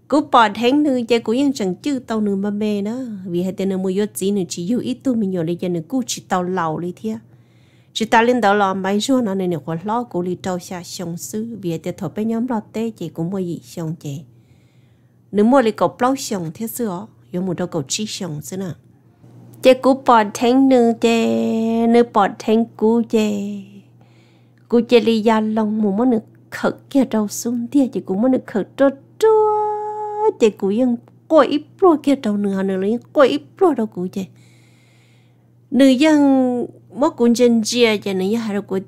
cú bỏ tháng nữa giờ cú yên chẳng chữ tao nữa mà mê nữa vì hai tên nó mua vô chỉ nữa chỉ vô ít tu mình nhỏ lấy giờ nữa cú chỉ tao lầu lấy thia chỉ ta lên đó là máy chỗ nó này nữa còn lo cú đi trâu xa xong sư vì hai tên thọ bên nhóm lo tê chỉ cũng mua gì xong chị nếu mua lấy cọc lâu xong thế xưa 有 một đâu cầu chi sống thế nào chế cú bỏ thánh nữ chế nữ bỏ thánh cú chế lòng mù món nữ khở kia đầu xuống tia chế cú món nữ khở trơ trơ chế cú yên quậy pro kia đầu nửa nửa lấy quậy pro đâu cú chế nữ dân mất cũng chân chia chế nữ dân hai đầu cú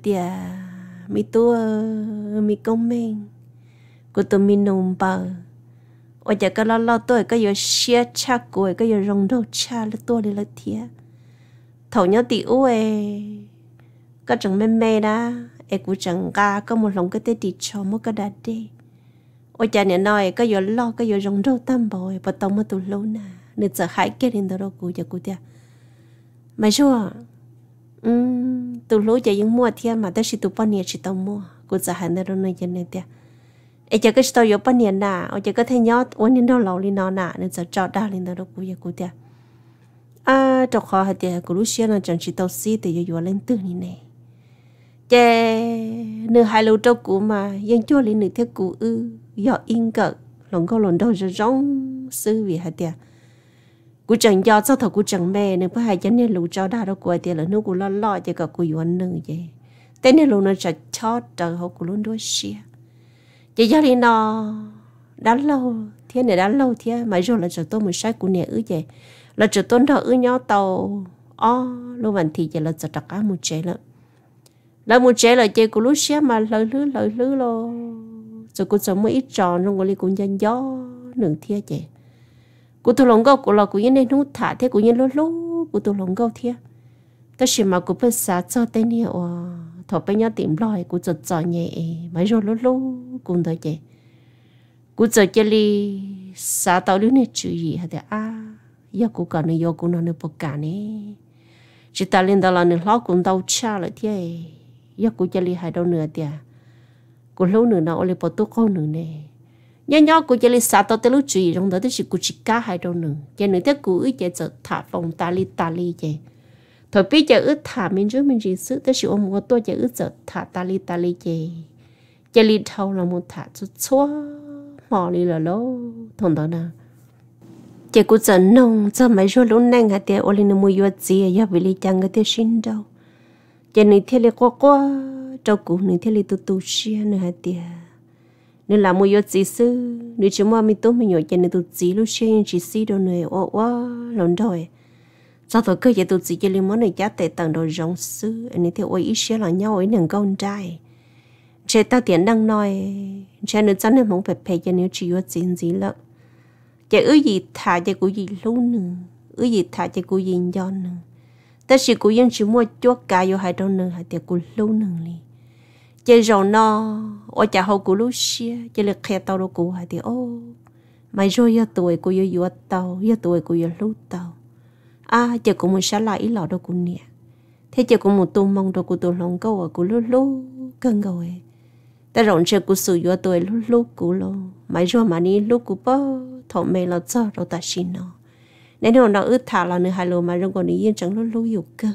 mi tua mi công men của tôi mi nồng bờ 我这个老老多个有些吃过，个有融肉吃了多的了天，头鸟地乌诶，个整妹妹啦，诶古整噶个么龙个得地炒么个得地，我家年内个有老个有融肉淡薄诶，不懂么都 lâu 呐，你这还给领导了古就古的，没错，嗯，都 lâu 就用么天嘛，但是都半年是都么，古这还那种那样那点。ai giờ cái tôi yếu bao nhiêu nà ai giờ cái thấy nhớ uống những đâu lâu lên nó nà nên giờ chọn đa lên đó cũng vậy cũng được à trong khó hay thì cũng lúc xưa là chẳng chỉ tàu xí thì giờ vừa lên tư như này chè nửa hai lâu trong cũ mà yên cho lên nửa theo cũ ư giờ yên cỡ lòng có lòng đâu rồi rong sư vì hay thì cú chẳng do sao thầu cú mẹ nên phải hai chân nên lù cho đâu của thì là nó cú lo lo thì cả cú yuan nương vậy thế nên lù nó chặt chót trời hậu cú luôn đuôi xia chị giờ đi nó đã lâu thế này đã lâu thế mà rồi là chỗ tôi mới sai của nè ư vậy là chỗ tôi nó ư nhau tàu ó luôn vậy thì giờ là chỗ đặc cá một chế nữa là một chế là chế của lúc xe mà lời lứ lời lứ lo rồi cũng sống mới ít tròn trong cái cũng dân gió nửa thế chị của tôi lòng gấu của là của nhân nên nó thả thế của nhân lúc lúc của tôi lòng gấu thế ta chỉ mà của bên xã cho tên hiệu à thọ bây giờ tìm loài cũng giật giò nhẹ mấy rồi lú lú cũng đó chị cũng giờ chơi đi xã tàu lưu này chú gì hết à giờ cũng còn này giờ cũng nó nữa bọc cả nè chỉ ta lên đó là nữa lo cũng đau cha lại thế giờ cũng chơi đi hai đâu nữa thì cũng lâu nữa nó lấy bỏ tu con nữa nè nhớ nhớ cũng chơi đi xã tàu tới lũ chú gì trong đó thì chỉ cũng chỉ cả hai đâu nữa chơi nữa thì cũng ít chơi giờ thả phòng ta đi ta đi chơi thôi bây giờ ướt thả mình chứ mình chỉ sự tới sự ôm một tôi giờ ướt giờ thả ta li ta li chê chê li thâu là một thả chút xóa mò li là lố thằng đó nè chê cũng giờ nông cho mấy chỗ lún nang hạt tiền ôli nó mua yuột gì à vì li chẳng cái tiền xin đâu chê nị thiên li quá quá trâu cũ nên thiên li tu tu xia nữa hạt tiền nên là mua yuột gì sư nên chỉ mua mình tốt mình nhớ chê nị tu gì lúc xia chỉ xí đâu nè ô ô lần rồi sau đó cơ tôi chỉ chị chơi món này giá tệ tầng đồ rong xứ anh ấy theo ôi ít xíu là nhau ấy nâng con trai chị ta tiền đang nói chị nữ chắn nên muốn phải phải cho nếu chị có chuyện gì lận chị ư gì thả chị của gì lâu nữa ư gì thả chị của gì do nữa ta chỉ của dân chỉ mua chuột cá vô hai trong nữa hai tiền của lâu nữa đi chị rồi nó ở chả hậu của lúc xia chị lực khe tao đâu của hai tiền ô mày rồi giờ tuổi của giờ giờ tao giờ tuổi của giờ lúc tao à giờ cũng muốn xả lại lọ đâu cũng nè thế giờ cũng muốn tu mong đâu cũng tu lòng câu ở cũng lú lú cơn rồi ta rộn chơi cũng sử dụng tuổi lú lú cũng lo mấy rồi mà ní lú cũng bơ thọ mẹ là cho đâu ta xin nó nên nó nó ướt thả là nửa hai lô mà rong còn yên chẳng lú lú dục cơ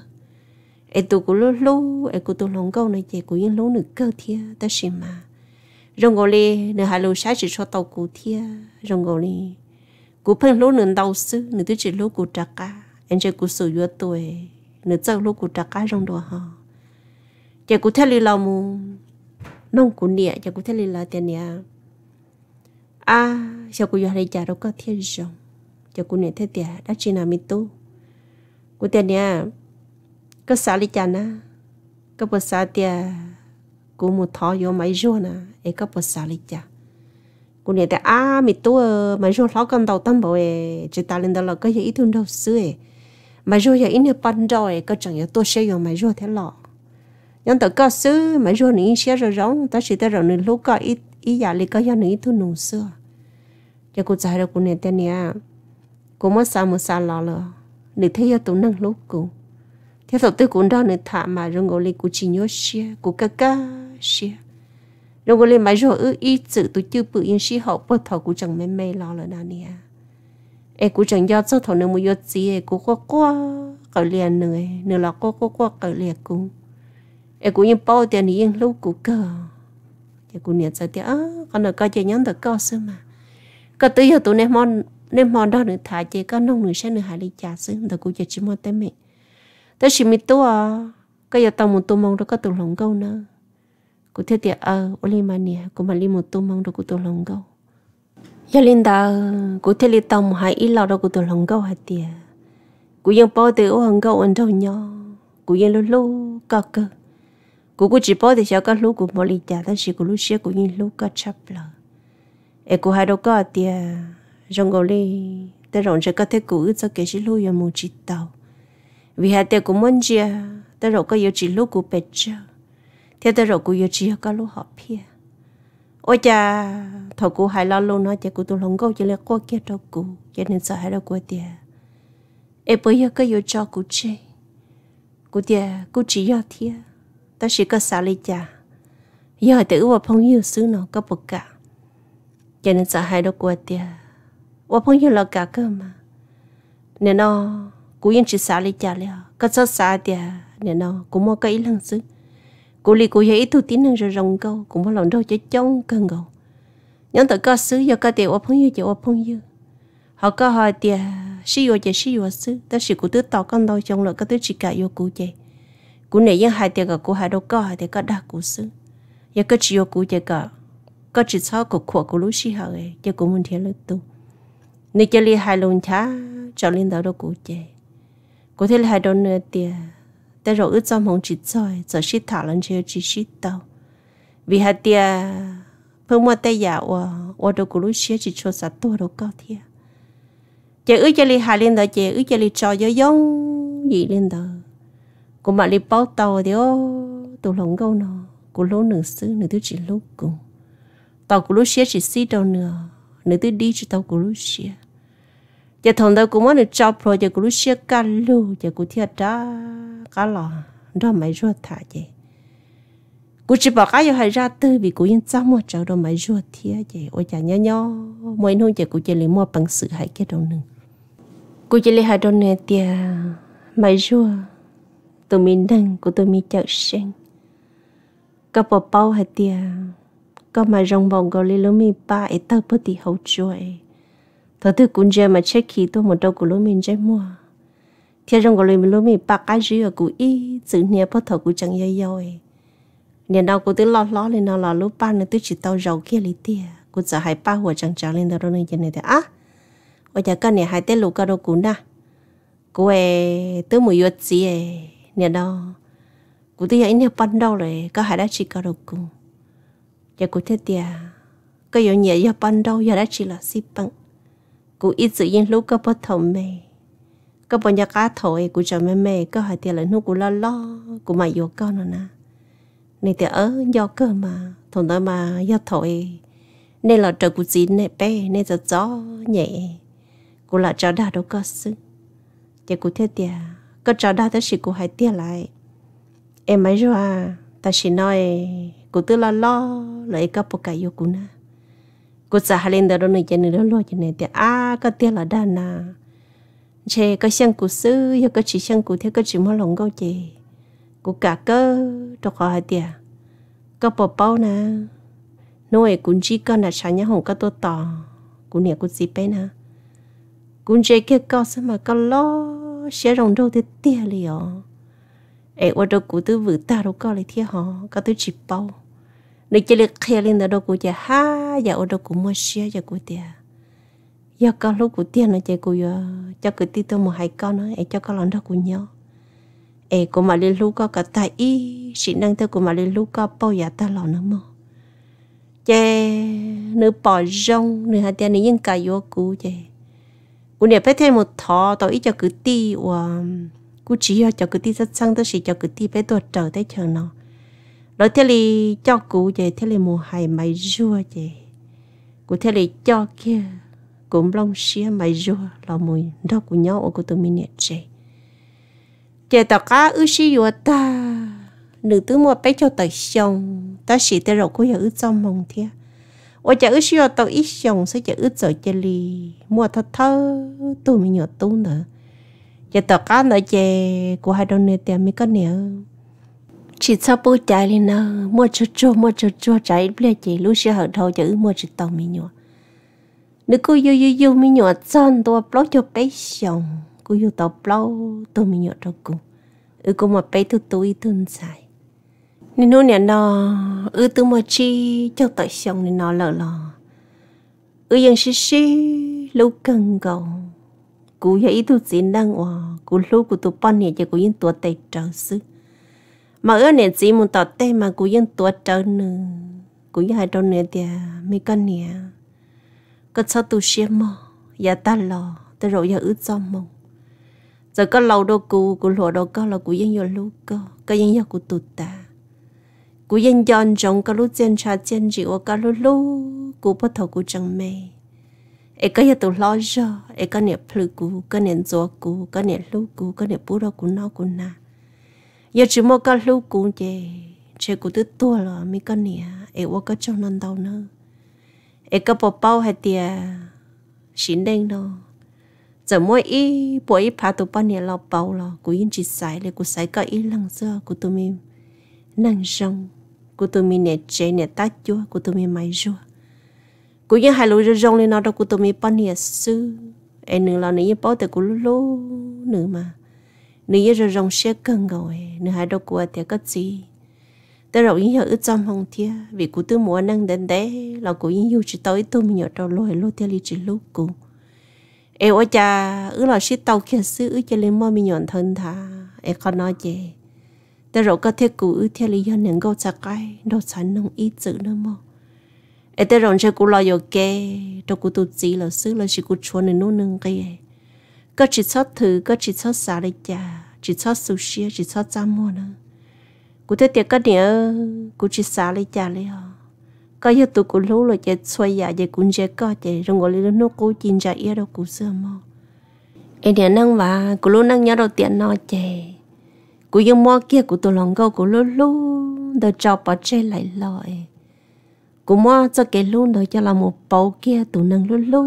ai tu cũng lú lú ai cũng tu lòng câu này chị cũng yên lú nửa cơ thia ta xin mà Rồi còn đi nửa hai lô sáng chỉ cho tàu cụ thia rồi còn đi cụ phân lú nửa tàu sư nửa thứ chỉ lú cụ trạc cả anh chơi cú sủ vô tuổi nửa giờ lúc cú trả cái trong đồ ha chơi cú theo lì lò mù nông cú nịa chơi cú theo lì lò tiền nịa à sao cú vô đây trả đâu có thiên rồng chơi cú nịa thế tiền đã chỉ là mi tu cú tiền nịa có xả lì trả na có bớt xả tiền cú một thọ vô máy rùa na ấy có bớt xả lì trả cú này thế à mi tu ờ, máy rùa lóc con đầu tâm bảo ấy chỉ ta lên đó là cái gì ít hơn đâu xưa ấy mà rồi giờ in ban rồi có chẳng giờ tôi sẽ dùng mà rồi thế lọ nhưng tớ có xứ mà rồi nữa sẽ rồi rong ta chỉ ta rồi lúc có ít ít giờ lấy có giờ nữa thu nụ xưa giờ cô giải rồi cô này thế nha cô mất sao mất sao lọ lọ để thấy giờ tôi nâng lúc cô thế thật tôi cũng đó nữa thả mà rồi ngồi lấy cô chỉ nhớ xe, cô ca ca xe, rồi ngồi lấy mà rồi ư ít chữ tôi chưa bự yên xia hậu bớt thọ cô chẳng mấy mấy lọ lọ nà nha ai cũng chẳng do cho thằng nó mua do ai cũng quá quá cởi liền nữa nữa là quá quá quá cởi cũng ai cũng như bao tiền thì yên lúc cũng cơ cũng nhận ra thì à con nó coi chơi được co xưa mà có tới giờ tụi em mòn nên mòn đó nữa thả chơi có nông nữa sẽ nữa hại đi trả xưa thì cũng chỉ chỉ mòn tới mẹ chỉ mi tua cái giờ tao muốn tu mong đó có tụi lòng câu nữa cũng thế thì ờ Olimania cũng mà li một tu mong đó cũng tụi lòng câu giờ lên đó cụ thể là tông hai ít lâu đó cụ tôi lòng câu hạt tiền cụ yên bỏ từ ô hàng câu ăn trong nhau cụ yên lú lú cơ cơ cụ cụ chỉ bỏ từ sau cái lú cụ mò lì chả thân sĩ cụ lú xia cụ yên lú cơ chắp lờ ai cụ hay đâu có hạt tiền trong gò lì ta rộng cho cái thế cụ ít cho cái gì lú yên mù chỉ tàu vì hai tiền cụ muốn chia ta rộng có yêu chỉ lú cụ bệt chưa thế ta rộng cụ yêu chỉ cái lú họ pia ôi cha thầu cụ hai lo luôn nói chỉ cụ tôi không có chỉ là cô kia đâu cụ cho nên sợ hãi đâu cô tiệt em bây giờ có yêu cho cụ chơi cụ tiệt cụ chỉ yêu thiệt ta chỉ có xả lấy cha giờ tự vào phong yêu xứ nó có bực cả cho nên sợ hãi đâu cô tiệt vào phong yêu là cả cơ mà nên nó cụ yên chỉ xả lấy cha liền có sợ xả tiệt nên nó cũng mua cái ý lăng xứ cô lì cô dễ thu tín năng rồi rồng câu cũng bao lần đâu chơi chống cần cầu nhóm tờ có sứ do có tiền ô phong như chị ô phong như họ có hỏi tiền sĩ vô chị sĩ vô sứ ta sĩ cụ tứ tỏ con đâu trong lợi có tứ chỉ cả vô cụ chị cụ này những hai tiền cả cụ hai đâu có hai tiền có đa cụ sứ giờ có chỉ vô cụ chị cả có chỉ sau cụ khổ cụ lũ sĩ hậu ấy cho cụ muốn thiên lực tu nếu chơi li hai lồng chá cho lên đầu đâu cụ chị cụ thấy hai đôi nữa tiền แต่เราอึดจอมหงจิตจอยจะชิดถาลันเชียวจิชิดเตาวิหาเตียเพิ่งมัวแต่อยากว่าว่าดูกุลุเชียจิชัวสัตตัวเราก็เทียจะอึจะลีหาลินเดอจะอึจะลีจอยย่องยีลินเดอกูมาลีเป้าเตาเดียวตัวหลงเกาเนาะกูรู้หนึ่งซื้อหนึ่งตัวจิลูกกูตอกูรู้เชียจิซีเดาเนาะหนึ่งตัวดีจิตอกูรู้เชียจะทนเดอกูว่าหนึ่งจอบโปรจะกูรู้เชียกันลูจะกูเทียดได้ cá lò đó mày ruột thả vậy cú chỉ bảo cá yêu hay ra tư vì cú yên trăm mua cháu đó mày ruột thia vậy ôi chả nhớ nhớ mỗi hôm chỉ cú chỉ lấy mua bằng sự hay cái đầu nưng cú chỉ lấy hai đầu này tia mày ruột tôi mình đang của tôi mình chợ sen có bộ bao hay tia có mà rong bồng gọi lấy lúa mì ba ấy tao bớt thì hậu chuối thật tư cũng chơi mà check khi tôi một đầu của lúa mình chơi mua khi rong gọi mình luôn mình bắt cái gì ở cụ y chữ nia bắt thầu cụ chẳng yêu yêu ấy nên đâu cụ tự lo lo lên nào là lúc ba nó tự chỉ tao giàu kia lý tia cụ sợ hai ba hồ chẳng trả lên đó rồi như này thế à ở nhà cái này hai tết lục cái đó cụ na cụ ấy tự mua yết gì ấy nên đâu cụ tự ấy nia ban đâu rồi có hai đã chỉ cái đó cụ giờ cụ thế tia cái yếu nhẹ giờ ban đâu giờ đã chỉ là xí bằng cụ ít tự nhiên lúc cái bắt thầu mày ก็ปนยากาถอยกูจะแม่แม่ก็หายเตียเลยนูกูละล้อกูมาโยก็นนะนี่แต่เออยอก็มาทนได้มายอถอยนี่เราจะกูจีนเนี่ยเป้นี่จะจ้อใหญ่กูละจะได้ดูก็ซึ้งจะกูเทียเตียก็จะได้แต่สิกูหายเตียไรเอ็มไม่รู้อ่ะแต่สิน้อยกูตื้อละล้อเลยก็ปกติโยกูนะกูจะหาเล่นเดี๋ยวเราหนึ่งจะหนึ่งเราล้อจะหนึ่งแต่อ้าก็เตียละด้านนะ chè có xem cụ sư yêu có chỉ xem cụ theo có chỉ mua lòng câu chè cụ cả cơ cho khó hai tiền có bỏ bao nè nuôi cũng chỉ con là sáng nhá hồng có tô tỏ cụ nè cụ gì bé nè cụ chè kia có sao mà có lo sẽ rồng đâu thế tiền liền ai ở đâu cụ tư vừa ta đâu có lại thế họ có tư chỉ bao nếu chỉ là khéo lên đó đâu cụ chả ha giờ ở đâu cụ mua xe giờ cụ tiền giờ con lúc của tiền nó chơi của ờ, cho cái tí tôi một hai con nó để cho con lớn đó của nhau để của mà lên lúc có cả tại y sĩ năng theo của mà lên lúc có bao giờ ta lò nữa mà chơi nữ bỏ rong nữ hai tiền này những cả vô cũ chơi cũng để phải thêm một thọ tôi ít cho cứ ti và cũng chỉ cho cứ ti rất sang tôi chỉ cho cứ ti phải tôi trở tới chờ nó rồi thế thì cho cụ chơi thế thì một hai mấy rua chơi cụ thế thì cho kia cũng long xia mày rùa là mùi đó của nhau ở của tụi mình nhẹ trẻ trẻ tao cá ư xí rùa ta nữ tứ mua bé cho tao xong ta xỉ tao rồi cô giờ ư trong mong thia ôi chợ ư xí rùa tao ít xong sẽ chợ ư sợ chả lì mua thật thơ tụi mình nhỏ tu nữa trẻ tao cá nữa trẻ của hai đồng này tiền mới có nữa chỉ sao bố chạy lên nè mua chua chua mua chua chua chạy bia chỉ lúc xưa hở thâu chữ mua chỉ tàu mình nhọ nếu cô yêu yêu yêu mi nhọ chân tôi bao cho bé xong cô yêu tao bao tôi mi nhọ cho cô ừ cô mà bé tôi tôi thân sai nên nó nè nó ừ tôi mà chi cho tao xong nên nó lờ lờ ừ yên xí xí lâu cần cầu cú vậy tôi chỉ đang hòa cú lâu cú tôi bận nè cho cú yên tôi tay trở sức mà ước nè chỉ muốn tao tay mà cú yên tôi trở nữa cú yên hai đâu nè thì mấy con nè ก็ชอบตูเชียมออย่าตาหลอแต่เราอย่าอึดจอมมงจะก็เราดกูกูหลัวดก็เรากูยังยอลูกก็ก็ยังอยากกูตุดตากูยังยอนจงก็รู้เจนชาเจนจิว่าก็รู้ลูกูพอทอกูจังเมเอก็อย่าตัวล้อจอเอก็เนี่ยพลูกูก็เนี่ยจัวกูก็เนี่ยลูกกูก็เนี่ยปุ๊ดกูนอกูนาอย่าจิมอก็ลูกกูเจเชกูตัวตัวหรอไม่ก็เนี่ยเอว่าก็จังนันเดาเนอะเอกปอเป้าให้เตียชินเด้งเนาะจะมวยอีปวยพาตัวป้าเนี่ยเราเป้าหรอกูยินจิตใสเลยกูใสก็อีหลังเสื้อกูตัวมีนั่งจงกูตัวมีเนี่ยเจเนี่ยตัดจัวกูตัวมีไม่จัวกูยังหายรู้จะจงเลยเนาะแต่กูตัวมีป้าเนี่ยซื้อไอ้หนึ่งเราเนี่ยเป้าแต่กูรู้หนึ่งมาหนึ่งยังจะจงเชื่อกันก่อนหนึ่งหายดอกกูแต่ก็จี tớ rồi yên hiểu ít trong phòng thia vì cụ tư mùa nâng đến đấy là cụ yên hiểu chỉ tới tôi mình nhớ trâu lôi lôi tia li chỉ lúc cụ ê ôi cha ứ là shit tàu kia sư ứ chơi lên mò mình nhọn thân thà ê con nói gì. tớ rồi có thể cụ ứ tia li yên nâng gấu chặt cái đồ sẵn nông ít chữ nữa mò ê tớ rồi chơi cụ lo yo kê đâu cụ tu chỉ là sư là chỉ cụ chuẩn nên nô nâng cái có chỉ sót thứ có chỉ sót xả đấy cha chỉ sót sushi chỉ sót giam mò nữa cụ thấy tiệc cái địa cụ chỉ xả lấy cha lấy họ cái giờ tụi cụ lú rồi chạy xoay giả chạy cũng chạy co chạy rồi ngồi lên nó cố chín ra ít đâu cụ xưa mà. em điện năng và cụ lú năng nhớ đâu tiền nó chơi. cụ yêu mua kia cụ tụi lòng câu cụ lú lú đồ trò bỏ chơi lại lại cụ mua cho cái lú đó cho là một bầu kia tụi năng lú lú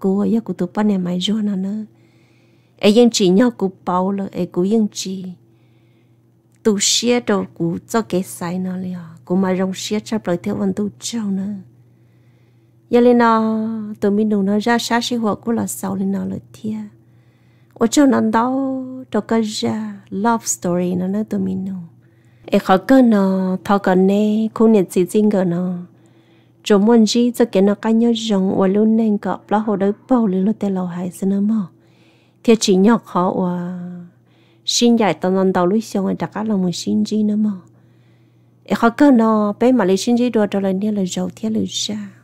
cụ ở giờ cụ tụi ba này mày rồi nè nữa em dân chỉ nhau cụ bầu rồi em cụ yên chỉ tu xia đồ cũ cho cái sai nó liền cũng mà rong xia chấp lời theo anh tu trâu nữa giờ lên nó tụi mình đừng nó ra sát sĩ hoạt của là sau lên nó lời thia ở chỗ nó đó cho cái ra love story nó nó tụi mình đừng e khó cơ nó thọ cơ nè khu nhiệt gì riêng cơ nó chỗ muốn gì cho cái nó cái nhớ rong và luôn nên gặp là hồ đôi bầu lên lo tê lâu hay xin nó mò thiệt chỉ nhọc khó và xin dạy tao nằm đầu lúc xong rồi đặt cả là một xin gì nữa mà khó cơ nó bé mà lấy xin gì đồ trở lại nên là giàu thế là sao